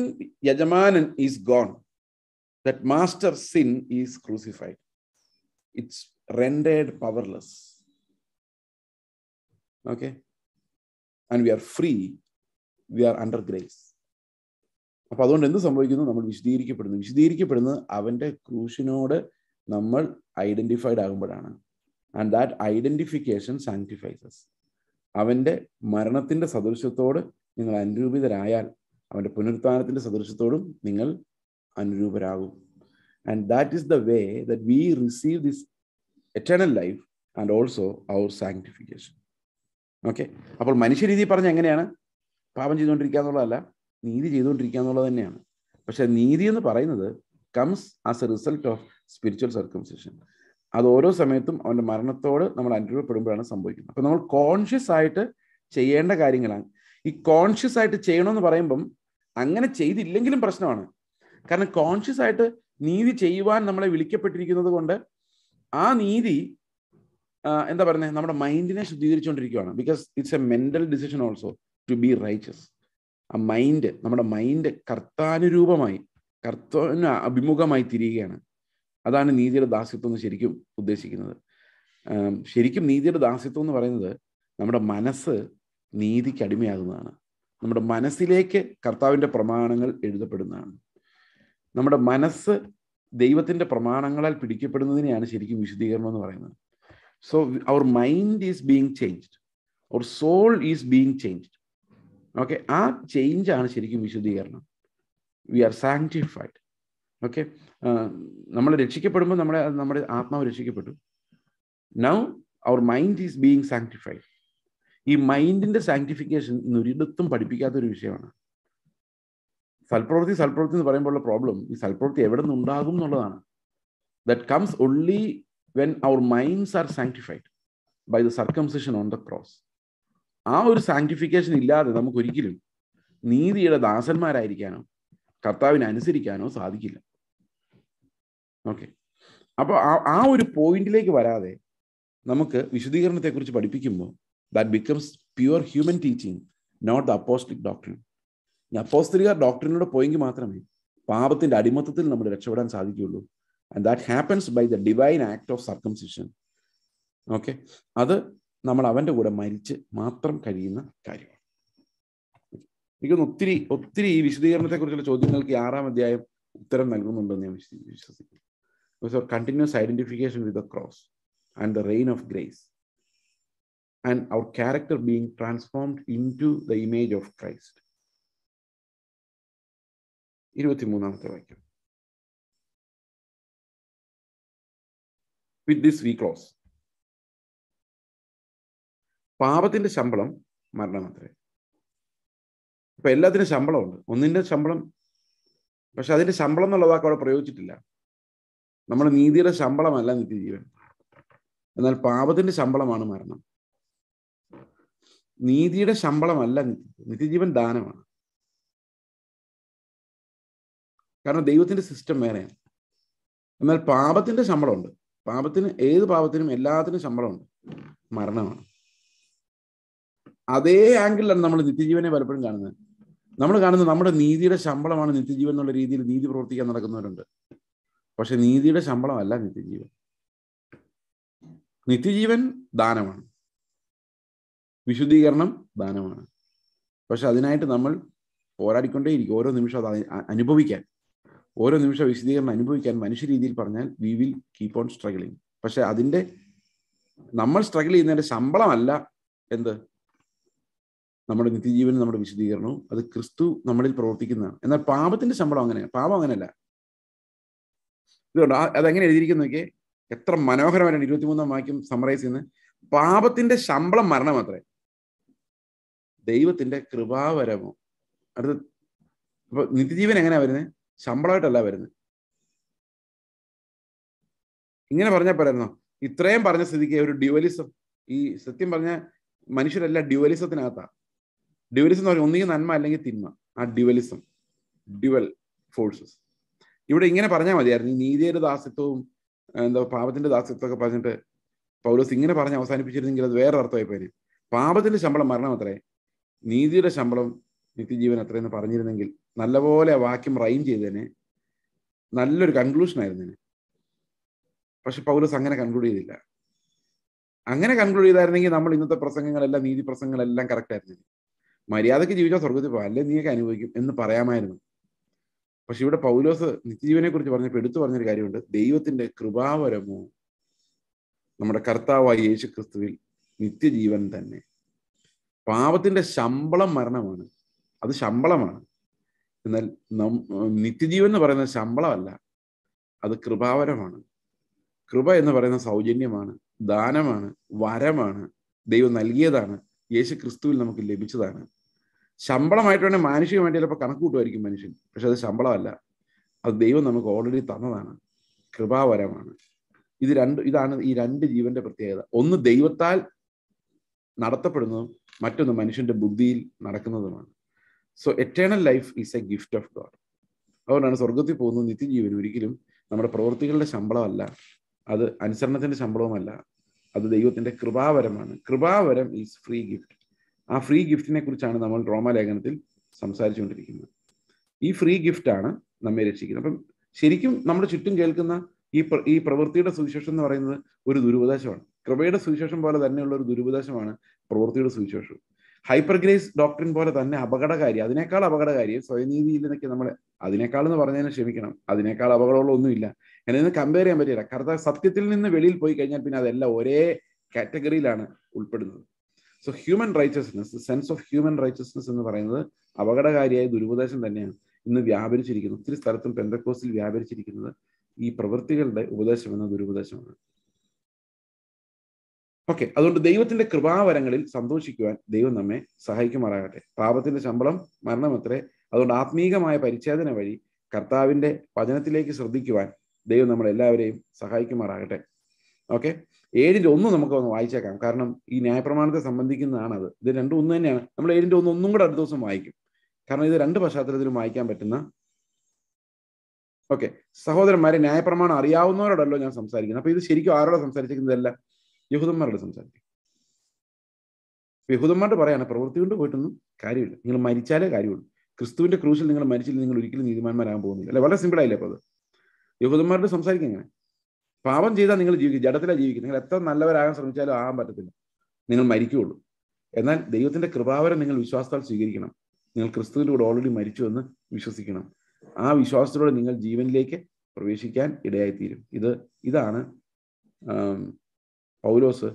യജമാനൻ is gone that master sin is crucified it's rendered powerless okay and we are free we are under grace അപ്പൊ അതുകൊണ്ട് എന്ത് സംഭവിക്കുന്നു നമ്മൾ വിശദീകരിക്കപ്പെടുന്നു വിശദീകരിക്കപ്പെടുന്നത് അവന്റെ ക്രൂശിനോട് നമ്മൾ ഐഡന്റിഫൈഡ് ആകുമ്പോഴാണ് ആൻഡ് ദാറ്റ് ഐഡന്റിഫിക്കേഷൻ സാങ്ക്ടിഫൈസസ് അവന്റെ മരണത്തിൻ്റെ സദൃശ്യത്തോട് നിങ്ങൾ അനുരൂപിതരായാൽ അവന്റെ പുനരുത്ഥാനത്തിൻ്റെ സദൃശ്യത്തോടും നിങ്ങൾ അനുരൂപരാകും and that is the way that we receive this eternal life and also our sanctification okay അപ്പോൾ മനുഷ്യരീതി പറഞ്ഞ എങ്ങനെയാണ് പാപം ചെയ്തുകൊണ്ടിരിക്കുക എന്നുള്ളതല്ല നീതി ചെയ്തുകൊണ്ടിരിക്കുക എന്നുള്ളത് തന്നെയാണ് പക്ഷെ നീതി എന്ന് പറയുന്നത് comes as a result of spiritual circumcision അത് ഓരോ സമയത്തും അവൻ്റെ മരണത്തോട് നമ്മൾ അനുഭവപ്പെടുമ്പോഴാണ് സംഭവിക്കുന്നത് അപ്പം നമ്മൾ കോൺഷ്യസ് ആയിട്ട് ചെയ്യേണ്ട കാര്യങ്ങളാണ് ഈ കോൺഷ്യസ് ആയിട്ട് ചെയ്യണമെന്ന് പറയുമ്പം അങ്ങനെ ചെയ്തില്ലെങ്കിലും പ്രശ്നമാണ് കാരണം കോൺഷ്യസ് ആയിട്ട് നീതി ചെയ്യുവാൻ നമ്മളെ വിളിക്കപ്പെട്ടിരിക്കുന്നത് കൊണ്ട് ആ നീതി എന്താ പറയുന്നത് നമ്മുടെ മൈൻഡിനെ ശുദ്ധീകരിച്ചുകൊണ്ടിരിക്കുകയാണ് because it's a mental decision also to be righteous ആ മൈൻഡ് നമ്മുടെ മൈൻഡ് കർത്താനുരൂപമായി കർത്താവിന് അഭിമുഖമായി തിരിയുകയാണ് അതാണ് നീതിയുടെ ദാസ്യത്വം എന്ന് ശരിക്കും ഉദ്ദേശിക്കുന്നത് ശരിക്കും നീതിയുടെ ദാസ്യത്വം എന്ന് പറയുന്നത് നമ്മുടെ മനസ്സ് നീതിക്ക് അടിമയാകുന്നതാണ് നമ്മുടെ മനസ്സിലേക്ക് കർത്താവിൻ്റെ പ്രമാണങ്ങൾ എഴുതപ്പെടുന്നതാണ് നമ്മുടെ മനസ്സ് ദൈവത്തിൻ്റെ പ്രമാണങ്ങളാൽ പിടിക്കപ്പെടുന്നതിനെയാണ് ശരിക്കും വിശദീകരണം എന്ന് പറയുന്നത് so our mind is being changed our soul is being changed okay ആ ചേഞ്ച് ആണ് ശരിക്കും വിശുദ്ധീകരണം വി ആർ സാങ്ക്ടിഫൈഡ് ഓക്കെ നമ്മൾ രക്ഷിക്കപ്പെടുമ്പോൾ നമ്മളെ നമ്മുടെ ആത്മാവ് രക്ഷിക്കപ്പെട്ടു now our mind is being sanctified ഈ മൈൻഡിന്റെ സാങ്ക്ടിഫിക്കേഷൻ ഇന്ന് ഒരിടത്തും പഠിപ്പിക്കാത്ത ഒരു വിഷയമാണ് സൽപ്രവൃത്തി സൽപ്രവൃത്തി എന്ന് പറയുമ്പോഴുള്ള പ്രോബ്ലം ഈ സൽപ്രവൃത്തി എവിടെ നിന്ന് ഉണ്ടാകും എന്നുള്ളതാണ് that comes only when our minds are sanctified by the circumcision on the cross ആ ഒരു സാങ്കിഫിക്കേഷൻ ഇല്ലാതെ നമുക്ക് ഒരിക്കലും നീതിയുടെ ദാസന്മാരായിരിക്കാനോ കർത്താവിനെ അനുസരിക്കാനോ സാധിക്കില്ല ഓക്കെ അപ്പോൾ ആ ആ ഒരു പോയിന്റിലേക്ക് വരാതെ നമുക്ക് കുറിച്ച് പഠിപ്പിക്കുമ്പോൾ that becomes pure human teaching not the apostolic doctrine ഈ ഡോക്ടറിനോട് പോയെങ്കിൽ മാത്രമേ പാപത്തിന്റെ അടിമത്തത്തിൽ നമ്മൾ രക്ഷപ്പെടാൻ സാധിക്കുകയുള്ളൂ and that happens by the divine act of circumcision okay അത് നമ്മൾ അവൻ്റെ കൂടെ മരിച്ച് മാത്രം കഴിയുന്ന കാര്യമാണ് എനിക്കൊന്ന് ഒത്തിരി ഒത്തിരി ഈ വിശദീകരണത്തെക്കുറിച്ചുള്ള ചോദ്യങ്ങൾക്ക് ഈ ആറാം അധ്യായം ഉത്തരം നൽകുന്നുണ്ടെന്ന് ഞാൻ വിശ്വസിക്കുന്നു continuous identification with the cross and the reign of grace and our character being transformed into the image of Christ ഇരുപത്തിമൂന്നാമത്തെ വാക്യം വിത്ത് ദിസ് വി ക്ലോസ് പാപത്തിന്റെ ശമ്പളം മരണമാത്രേ അപ്പൊ എല്ലാത്തിനും ശമ്പളമുണ്ട് ഒന്നിന്റെ ശമ്പളം പക്ഷെ അതിന്റെ ശമ്പളം എന്നുള്ള വാക്ക് അവിടെ പ്രയോഗിച്ചിട്ടില്ല നമ്മുടെ നീതിയുടെ ശമ്പളമല്ല നിത്യജീവൻ എന്നാൽ പാപത്തിന്റെ ശമ്പളമാണ് മരണം നീതിയുടെ ശമ്പളമല്ല നിത്യജീവൻ ദാനമാണ് കാരണം ദൈവത്തിന്റെ സിസ്റ്റം വേറെയാണ് എന്നാൽ പാപത്തിന്റെ ശമ്പളമുണ്ട് പാപത്തിന് ഏത് പാപത്തിനും എല്ലാത്തിനും ശമ്പളമുണ്ട് മരണമാണ് അതേ ആംഗിളിലാണ് നമ്മൾ നിത്യജീവനെ പലപ്പോഴും കാണുന്നത് നമ്മൾ കാണുന്നത് നമ്മുടെ നീതിയുടെ ശമ്പളമാണ് നിത്യജീവൻ എന്നുള്ള രീതിയിൽ നീതി പ്രവർത്തിക്കാൻ നടക്കുന്നവരുണ്ട് പക്ഷെ നീതിയുടെ ശമ്പളമല്ല നിത്യജീവൻ നിത്യജീവൻ ദാനമാണ് വിശുദ്ധീകരണം ദാനമാണ് പക്ഷെ അതിനായിട്ട് നമ്മൾ പോരാടിക്കൊണ്ടേയിരിക്കും ഓരോ നിമിഷം അത് അനുഭവിക്കാൻ ഓരോ നിമിഷം വിശദീകരണം അനുഭവിക്കാൻ മനുഷ്യ രീതിയിൽ പറഞ്ഞാൽ we will keep on struggling പക്ഷെ അതിൻ്റെ നമ്മൾ സ്ട്രഗിൾ ചെയ്യുന്നതിൻ്റെ ശമ്പളമല്ല എന്ത് നമ്മുടെ നിത്യജീവനും നമ്മുടെ വിശദീകരണവും അത് ക്രിസ്തു നമ്മളിൽ പ്രവർത്തിക്കുന്നതാണ് എന്നാൽ പാപത്തിന്റെ ശമ്പളം അങ്ങനെയാണ് പാപം അങ്ങനെയല്ല ഇതുകൊണ്ട് അതെങ്ങനെ നോക്കിയേ എത്ര മനോഹരമായിട്ടാണ് ഇരുപത്തിമൂന്നാം വാക്യം സമറൈസ് ചെയ്യുന്നത് പാപത്തിന്റെ ശമ്പളം മരണം മാത്രമേ ദൈവത്തിന്റെ കൃപാവരമോ അടുത്ത് അപ്പൊ നിത്യജീവൻ എങ്ങനെയാ വരുന്നത് ശമ്പളമായിട്ടല്ല വരുന്നത് ഇങ്ങനെ പറഞ്ഞാൽ പോരായിരുന്നോ ഇത്രയും പറഞ്ഞ സ്ഥിതിക്ക് ഒരു ഡ്യുവലിസം ഈ സത്യം പറഞ്ഞ മനുഷ്യരെല്ലാം ഡ്യുവലിസത്തിനകത്താണ് ഡ്യുവലിസം എന്ന് പറയുന്നത് ഒന്നുകിൽ നന്മ അല്ലെങ്കിൽ തിന്മ ആ ഡ്യുവലിസം ഡ്യുവൽ ഫോഴ്സസ് ഇവിടെ ഇങ്ങനെ പറഞ്ഞാൽ മതിയായിരുന്നു നീതിയുടെ ദാസ്യത്വവും എന്താ പാപത്തിന്റെ ഒക്കെ പറഞ്ഞിട്ട് പൗലോസ് ഇങ്ങനെ പറഞ്ഞ് അവസാനിപ്പിച്ചിരുന്നെങ്കിൽ അത് വേറെ അർത്ഥമായി പോയി പാപത്തിന്റെ ശമ്പളം മരണം അത്രേ നീതിയുടെ ശമ്പളം നിത്യജീവൻ അത്രയെന്ന് പറഞ്ഞിരുന്നെങ്കിൽ നല്ലപോലെ വാക്യം റൈം ചെയ്തതിനെ നല്ലൊരു കൺക്ലൂഷൻ ആയിരുന്നു പക്ഷെ പൗലോസ് അങ്ങനെ കൺക്ലൂഡ് ചെയ്തില്ല അങ്ങനെ കൺക്ലൂഡ് ചെയ്തായിരുന്നെങ്കിൽ നമ്മൾ ഇന്നത്തെ പ്രസംഗങ്ങളെല്ലാം നീതി പ്രസംഗങ്ങളെല്ലാം കറക്റ്റ് ആയിരുന്നു മര്യാദക്ക് ജീവിച്ചാൽ സ്വർഗത്തിൽ പോകാം അല്ലെങ്കിൽ നീയൊക്കെ അനുഭവിക്കും എന്ന് പറയാമായിരുന്നു പക്ഷെ ഇവിടെ പൗലോസ് നിത്യജീവനെ കുറിച്ച് പറഞ്ഞപ്പോൾ എടുത്തു പറഞ്ഞൊരു കാര്യമുണ്ട് ദൈവത്തിന്റെ കൃപാവരമോ നമ്മുടെ കർത്താവായ യേശു ക്രിസ്തുവിൽ നിത്യജീവൻ തന്നെ പാപത്തിന്റെ ശമ്പളം മരണമാണ് അത് ശമ്പളമാണ് എന്നാൽ നിത്യജീവൻ എന്ന് പറയുന്നത് ശമ്പളമല്ല അത് കൃപാവരമാണ് കൃപ എന്ന് പറയുന്ന സൗജന്യമാണ് ദാനമാണ് വരമാണ് ദൈവം നൽകിയതാണ് യേശു ക്രിസ്തുവിൽ നമുക്ക് ലഭിച്ചതാണ് ശമ്പളമായിട്ട് വേണേൽ മാനുഷികമായിട്ട് ചിലപ്പോൾ കണക്ക് കൂട്ടുമായിരിക്കും മനുഷ്യൻ പക്ഷെ അത് ശമ്പളമല്ല അത് ദൈവം നമുക്ക് ഓൾറെഡി തന്നതാണ് കൃപാവരമാണ് ഇത് രണ്ട് ഇതാണ് ഈ രണ്ട് ജീവന്റെ പ്രത്യേകത ഒന്ന് ദൈവത്താൽ നടത്തപ്പെടുന്നതും മറ്റൊന്ന് മനുഷ്യന്റെ ബുദ്ധിയിൽ നടക്കുന്നതുമാണ് so eternal life is a gift of God അതുകൊണ്ടാണ് സ്വർഗത്തിൽ പോകുന്ന നിത്യജീവൻ ഒരിക്കലും നമ്മുടെ പ്രവൃത്തികളുടെ ശമ്പളമല്ല അത് അനുസരണത്തിന്റെ ശമ്പളവുമല്ല അത് ദൈവത്തിന്റെ കൃപാവരമാണ് കൃപാവരം ഈസ് ഫ്രീ ഗിഫ്റ്റ് ആ ഫ്രീ ഗിഫ്റ്റിനെ കുറിച്ചാണ് നമ്മൾ ഡ്രോമ ലേഖനത്തിൽ സംസാരിച്ചുകൊണ്ടിരിക്കുന്നത് ഈ ഫ്രീ ഗിഫ്റ്റാണ് നമ്മെ രക്ഷിക്കുന്നത് അപ്പം ശരിക്കും നമ്മുടെ ചുറ്റും കേൾക്കുന്ന ഈ ഈ പ്രവൃത്തിയുടെ സുവിശേഷം എന്ന് പറയുന്നത് ഒരു ദുരുപദേശമാണ് കൃപയുടെ സുവിശേഷം പോലെ തന്നെയുള്ള ഒരു ദുരുപദേശമാണ് പ്രവൃത്തിയുടെ സുവിശേഷവും ഹൈപ്പർ ഗ്രേസ് ഡോക്ടറിൻ പോലെ തന്നെ അപകടകാരി അതിനേക്കാൾ അപകടകാരി സ്വയനീതിയിലേക്ക് നമ്മൾ അതിനേക്കാൾ എന്ന് പറഞ്ഞതിനെ ക്ഷമിക്കണം അതിനേക്കാൾ അപകടമുള്ള ഒന്നുമില്ല എന്നെ നിന്ന് കമ്പയർ ചെയ്യാൻ പറ്റില്ല കർത്താവ് സത്യത്തിൽ നിന്ന് വെളിയിൽ പോയി കഴിഞ്ഞാൽ പിന്നെ അതെല്ലാം ഒരേ കാറ്റഗറിയിലാണ് ഉൾപ്പെടുന്നത് so human righteousness sense of human righteousness എന്ന് പറയുന്നത് അപകടകാരിയായ ദുരുപദേശം തന്നെയാണ് ഇന്ന് വ്യാപരിച്ചിരിക്കുന്നത് ഒത്തിരി സ്ഥലത്തും പെന്തക്കോസിൽ വ്യാപരിച്ചിരിക്കുന്നത് ഈ പ്രവൃത്തികളുടെ ഉപദേശം എന്ന ദുരുപദേശമാണ് ഓക്കെ അതുകൊണ്ട് ദൈവത്തിന്റെ കൃപാവരങ്ങളിൽ സന്തോഷിക്കുവാൻ ദൈവം നമ്മെ സഹായിക്കുമാറാകട്ടെ പാപത്തിന്റെ ശമ്പളം മരണമത്രേ അതുകൊണ്ട് ആത്മീകമായ പരിച്ഛേദന വഴി കർത്താവിന്റെ വചനത്തിലേക്ക് ശ്രദ്ധിക്കുവാൻ ദൈവം നമ്മളെല്ലാവരെയും സഹായിക്കുമാറാകട്ടെ ഓക്കെ ഏഴിൻ്റെ ഒന്ന് നമുക്ക് ഒന്ന് വായിച്ചേക്കാം കാരണം ഈ ന്യായപ്രമാണത്തെ സംബന്ധിക്കുന്നതാണത് ഇത് രണ്ടും ഒന്ന് തന്നെയാണ് നമ്മൾ ഏഴിൻ്റെ ഒന്ന് ഒന്നും കൂടെ അടുത്ത ദിവസം വായിക്കും കാരണം ഇത് രണ്ട് പശ്ചാത്തലത്തിലും വായിക്കാൻ പറ്റുന്ന ഓക്കെ സഹോദരന്മാരെ ന്യായപ്രമാണം അറിയാവുന്നവരോടല്ലോ ഞാൻ സംസാരിക്കുന്നത് അപ്പൊ ഇത് ശരിക്കും ആരോടെ സംസാരിച്ചിരിക്കുന്നതല്ല യഹൂദന്മാരോട് സംസാരിക്കും യഹൂദന്മാരോട് പറയാണ് പ്രവൃത്തി കൊണ്ട് പോയിട്ടൊന്നും കാര്യമില്ല നിങ്ങൾ മരിച്ചാലേ കാര്യമുള്ളൂ ക്രിസ്തുവിന്റെ ക്രൂശിൽ നിങ്ങൾ മരിച്ചില്ല നിങ്ങൾ ഒരിക്കലും നീതിമാന്മാരാകാൻ പോകുന്നില്ല അല്ലെ വളരെ സിമ്പിൾ ആയില്ലേ അപ്പോൾ അത് യഹൂദന്മാരോട് സംസാരിക്കും ഇങ്ങനെ പാപം ചെയ്താൽ നിങ്ങൾ ജീവിക്കും ജഡത്തിലാണ് ജീവിക്കും നിങ്ങൾ എത്ര നല്ലവരാകാൻ ശ്രമിച്ചാലും ആകാൻ പറ്റത്തില്ല നിങ്ങൾ മരിക്കുകയുള്ളൂ എന്നാൽ ദൈവത്തിന്റെ കൃപാവരം നിങ്ങൾ വിശ്വാസത്താൽ സ്വീകരിക്കണം നിങ്ങൾ ക്രിസ്തുവിൻ്റെ കൂടെ ഓൾറെഡി മരിച്ചു എന്ന് വിശ്വസിക്കണം ആ വിശ്വാസത്തിലൂടെ നിങ്ങൾ ജീവനിലേക്ക് പ്രവേശിക്കാൻ ഇടയായിത്തീരും ഇത് ഇതാണ് പൗലോസ്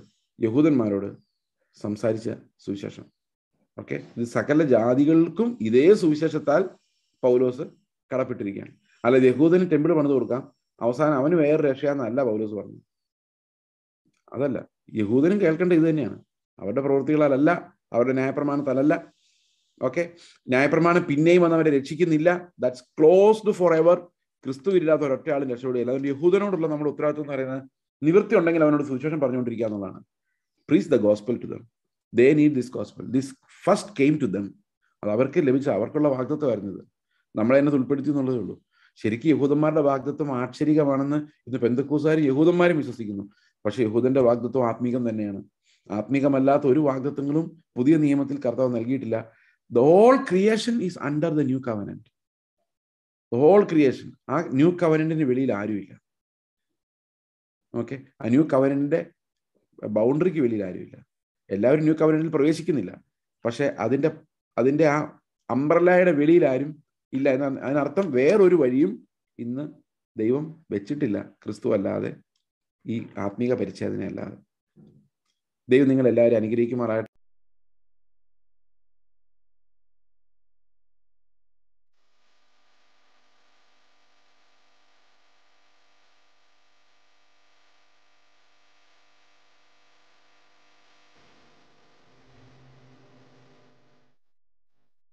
യഹൂദന്മാരോട് സംസാരിച്ച സുവിശേഷം ഓക്കെ ഇത് സകല ജാതികൾക്കും ഇതേ സുവിശേഷത്താൽ പൗലോസ് കടപ്പെട്ടിരിക്കുകയാണ് അല്ല യഹൂദന് ടെമ്പിൾ പണിത് കൊടുക്കാം അവസാനം അവന് വേറെ രക്ഷയാന്നല്ല പൗലോസ് പറഞ്ഞു അതല്ല യഹൂദനും കേൾക്കേണ്ട ഇത് തന്നെയാണ് അവരുടെ പ്രവൃത്തികളല്ല അവരുടെ തലല്ല ഓക്കെ ന്യായപ്രമാണം പിന്നെയും വന്ന് അവരെ രക്ഷിക്കുന്നില്ല ദാറ്റ്സ് ക്ലോസ്ഡ് ഫോർ എവർ ക്രിസ്തു ഇല്ലാത്ത ഒരൊറ്റ ആളും രക്ഷപ്പെടുകയില്ല അതുകൊണ്ട് യഹൂദനോടുള്ള നമ്മുടെ ഉത്തരവാദിത്വം എന്ന് പറയുന്നത് നിവൃത്തി ഉണ്ടെങ്കിൽ അവനോട് സുവിശേഷം പറഞ്ഞുകൊണ്ടിരിക്കുക എന്നുള്ളതാണ് preach the gospel to them they need this gospel this first came to them അത് അവർക്ക് ലഭിച്ച അവർക്കുള്ള വാഗ്ദത്വമായിരുന്നത് ഇത് നമ്മളെ അതിനകത്ത് ഉൾപ്പെടുത്തി എന്നുള്ളതേ ഉള്ളൂ ശരിക്കും യഹൂദന്മാരുടെ വാഗ്ദത്വം ആക്ഷരികമാണെന്ന് ഇന്ന് പെന്തക്കൂസാർ യഹൂദന്മാരും വിശ്വസിക്കുന്നു പക്ഷെ യഹൂദന്റെ വാഗ്ദത്വം ആത്മീകം തന്നെയാണ് ആത്മീകമല്ലാത്ത ഒരു വാഗ്ദത്വങ്ങളും പുതിയ നിയമത്തിൽ കർത്താവ് നൽകിയിട്ടില്ല the whole creation is under the new covenant the whole creation ആ ന്യൂ കവനന്റിന് വെളിയിൽ ആരുമില്ല ഓക്കെ ആ ന്യൂ കവനന്റിന്റെ ബൗണ്ടറിക്ക് വെളിയിൽ ആരുമില്ല എല്ലാവരും ന്യൂ കവനന്റിൽ പ്രവേശിക്കുന്നില്ല പക്ഷെ അതിൻ്റെ അതിൻ്റെ ആ അംബ്രലയുടെ വെളിയിൽ ആരും ഇല്ല എന്ന അതിനർത്ഥം വേറൊരു വഴിയും ഇന്ന് ദൈവം വെച്ചിട്ടില്ല ക്രിസ്തു അല്ലാതെ ഈ ആത്മീക പരിച്ഛേദന അല്ലാതെ ദൈവം നിങ്ങൾ എല്ലാവരും അനുഗ്രഹിക്കുമാറാകട്ടെ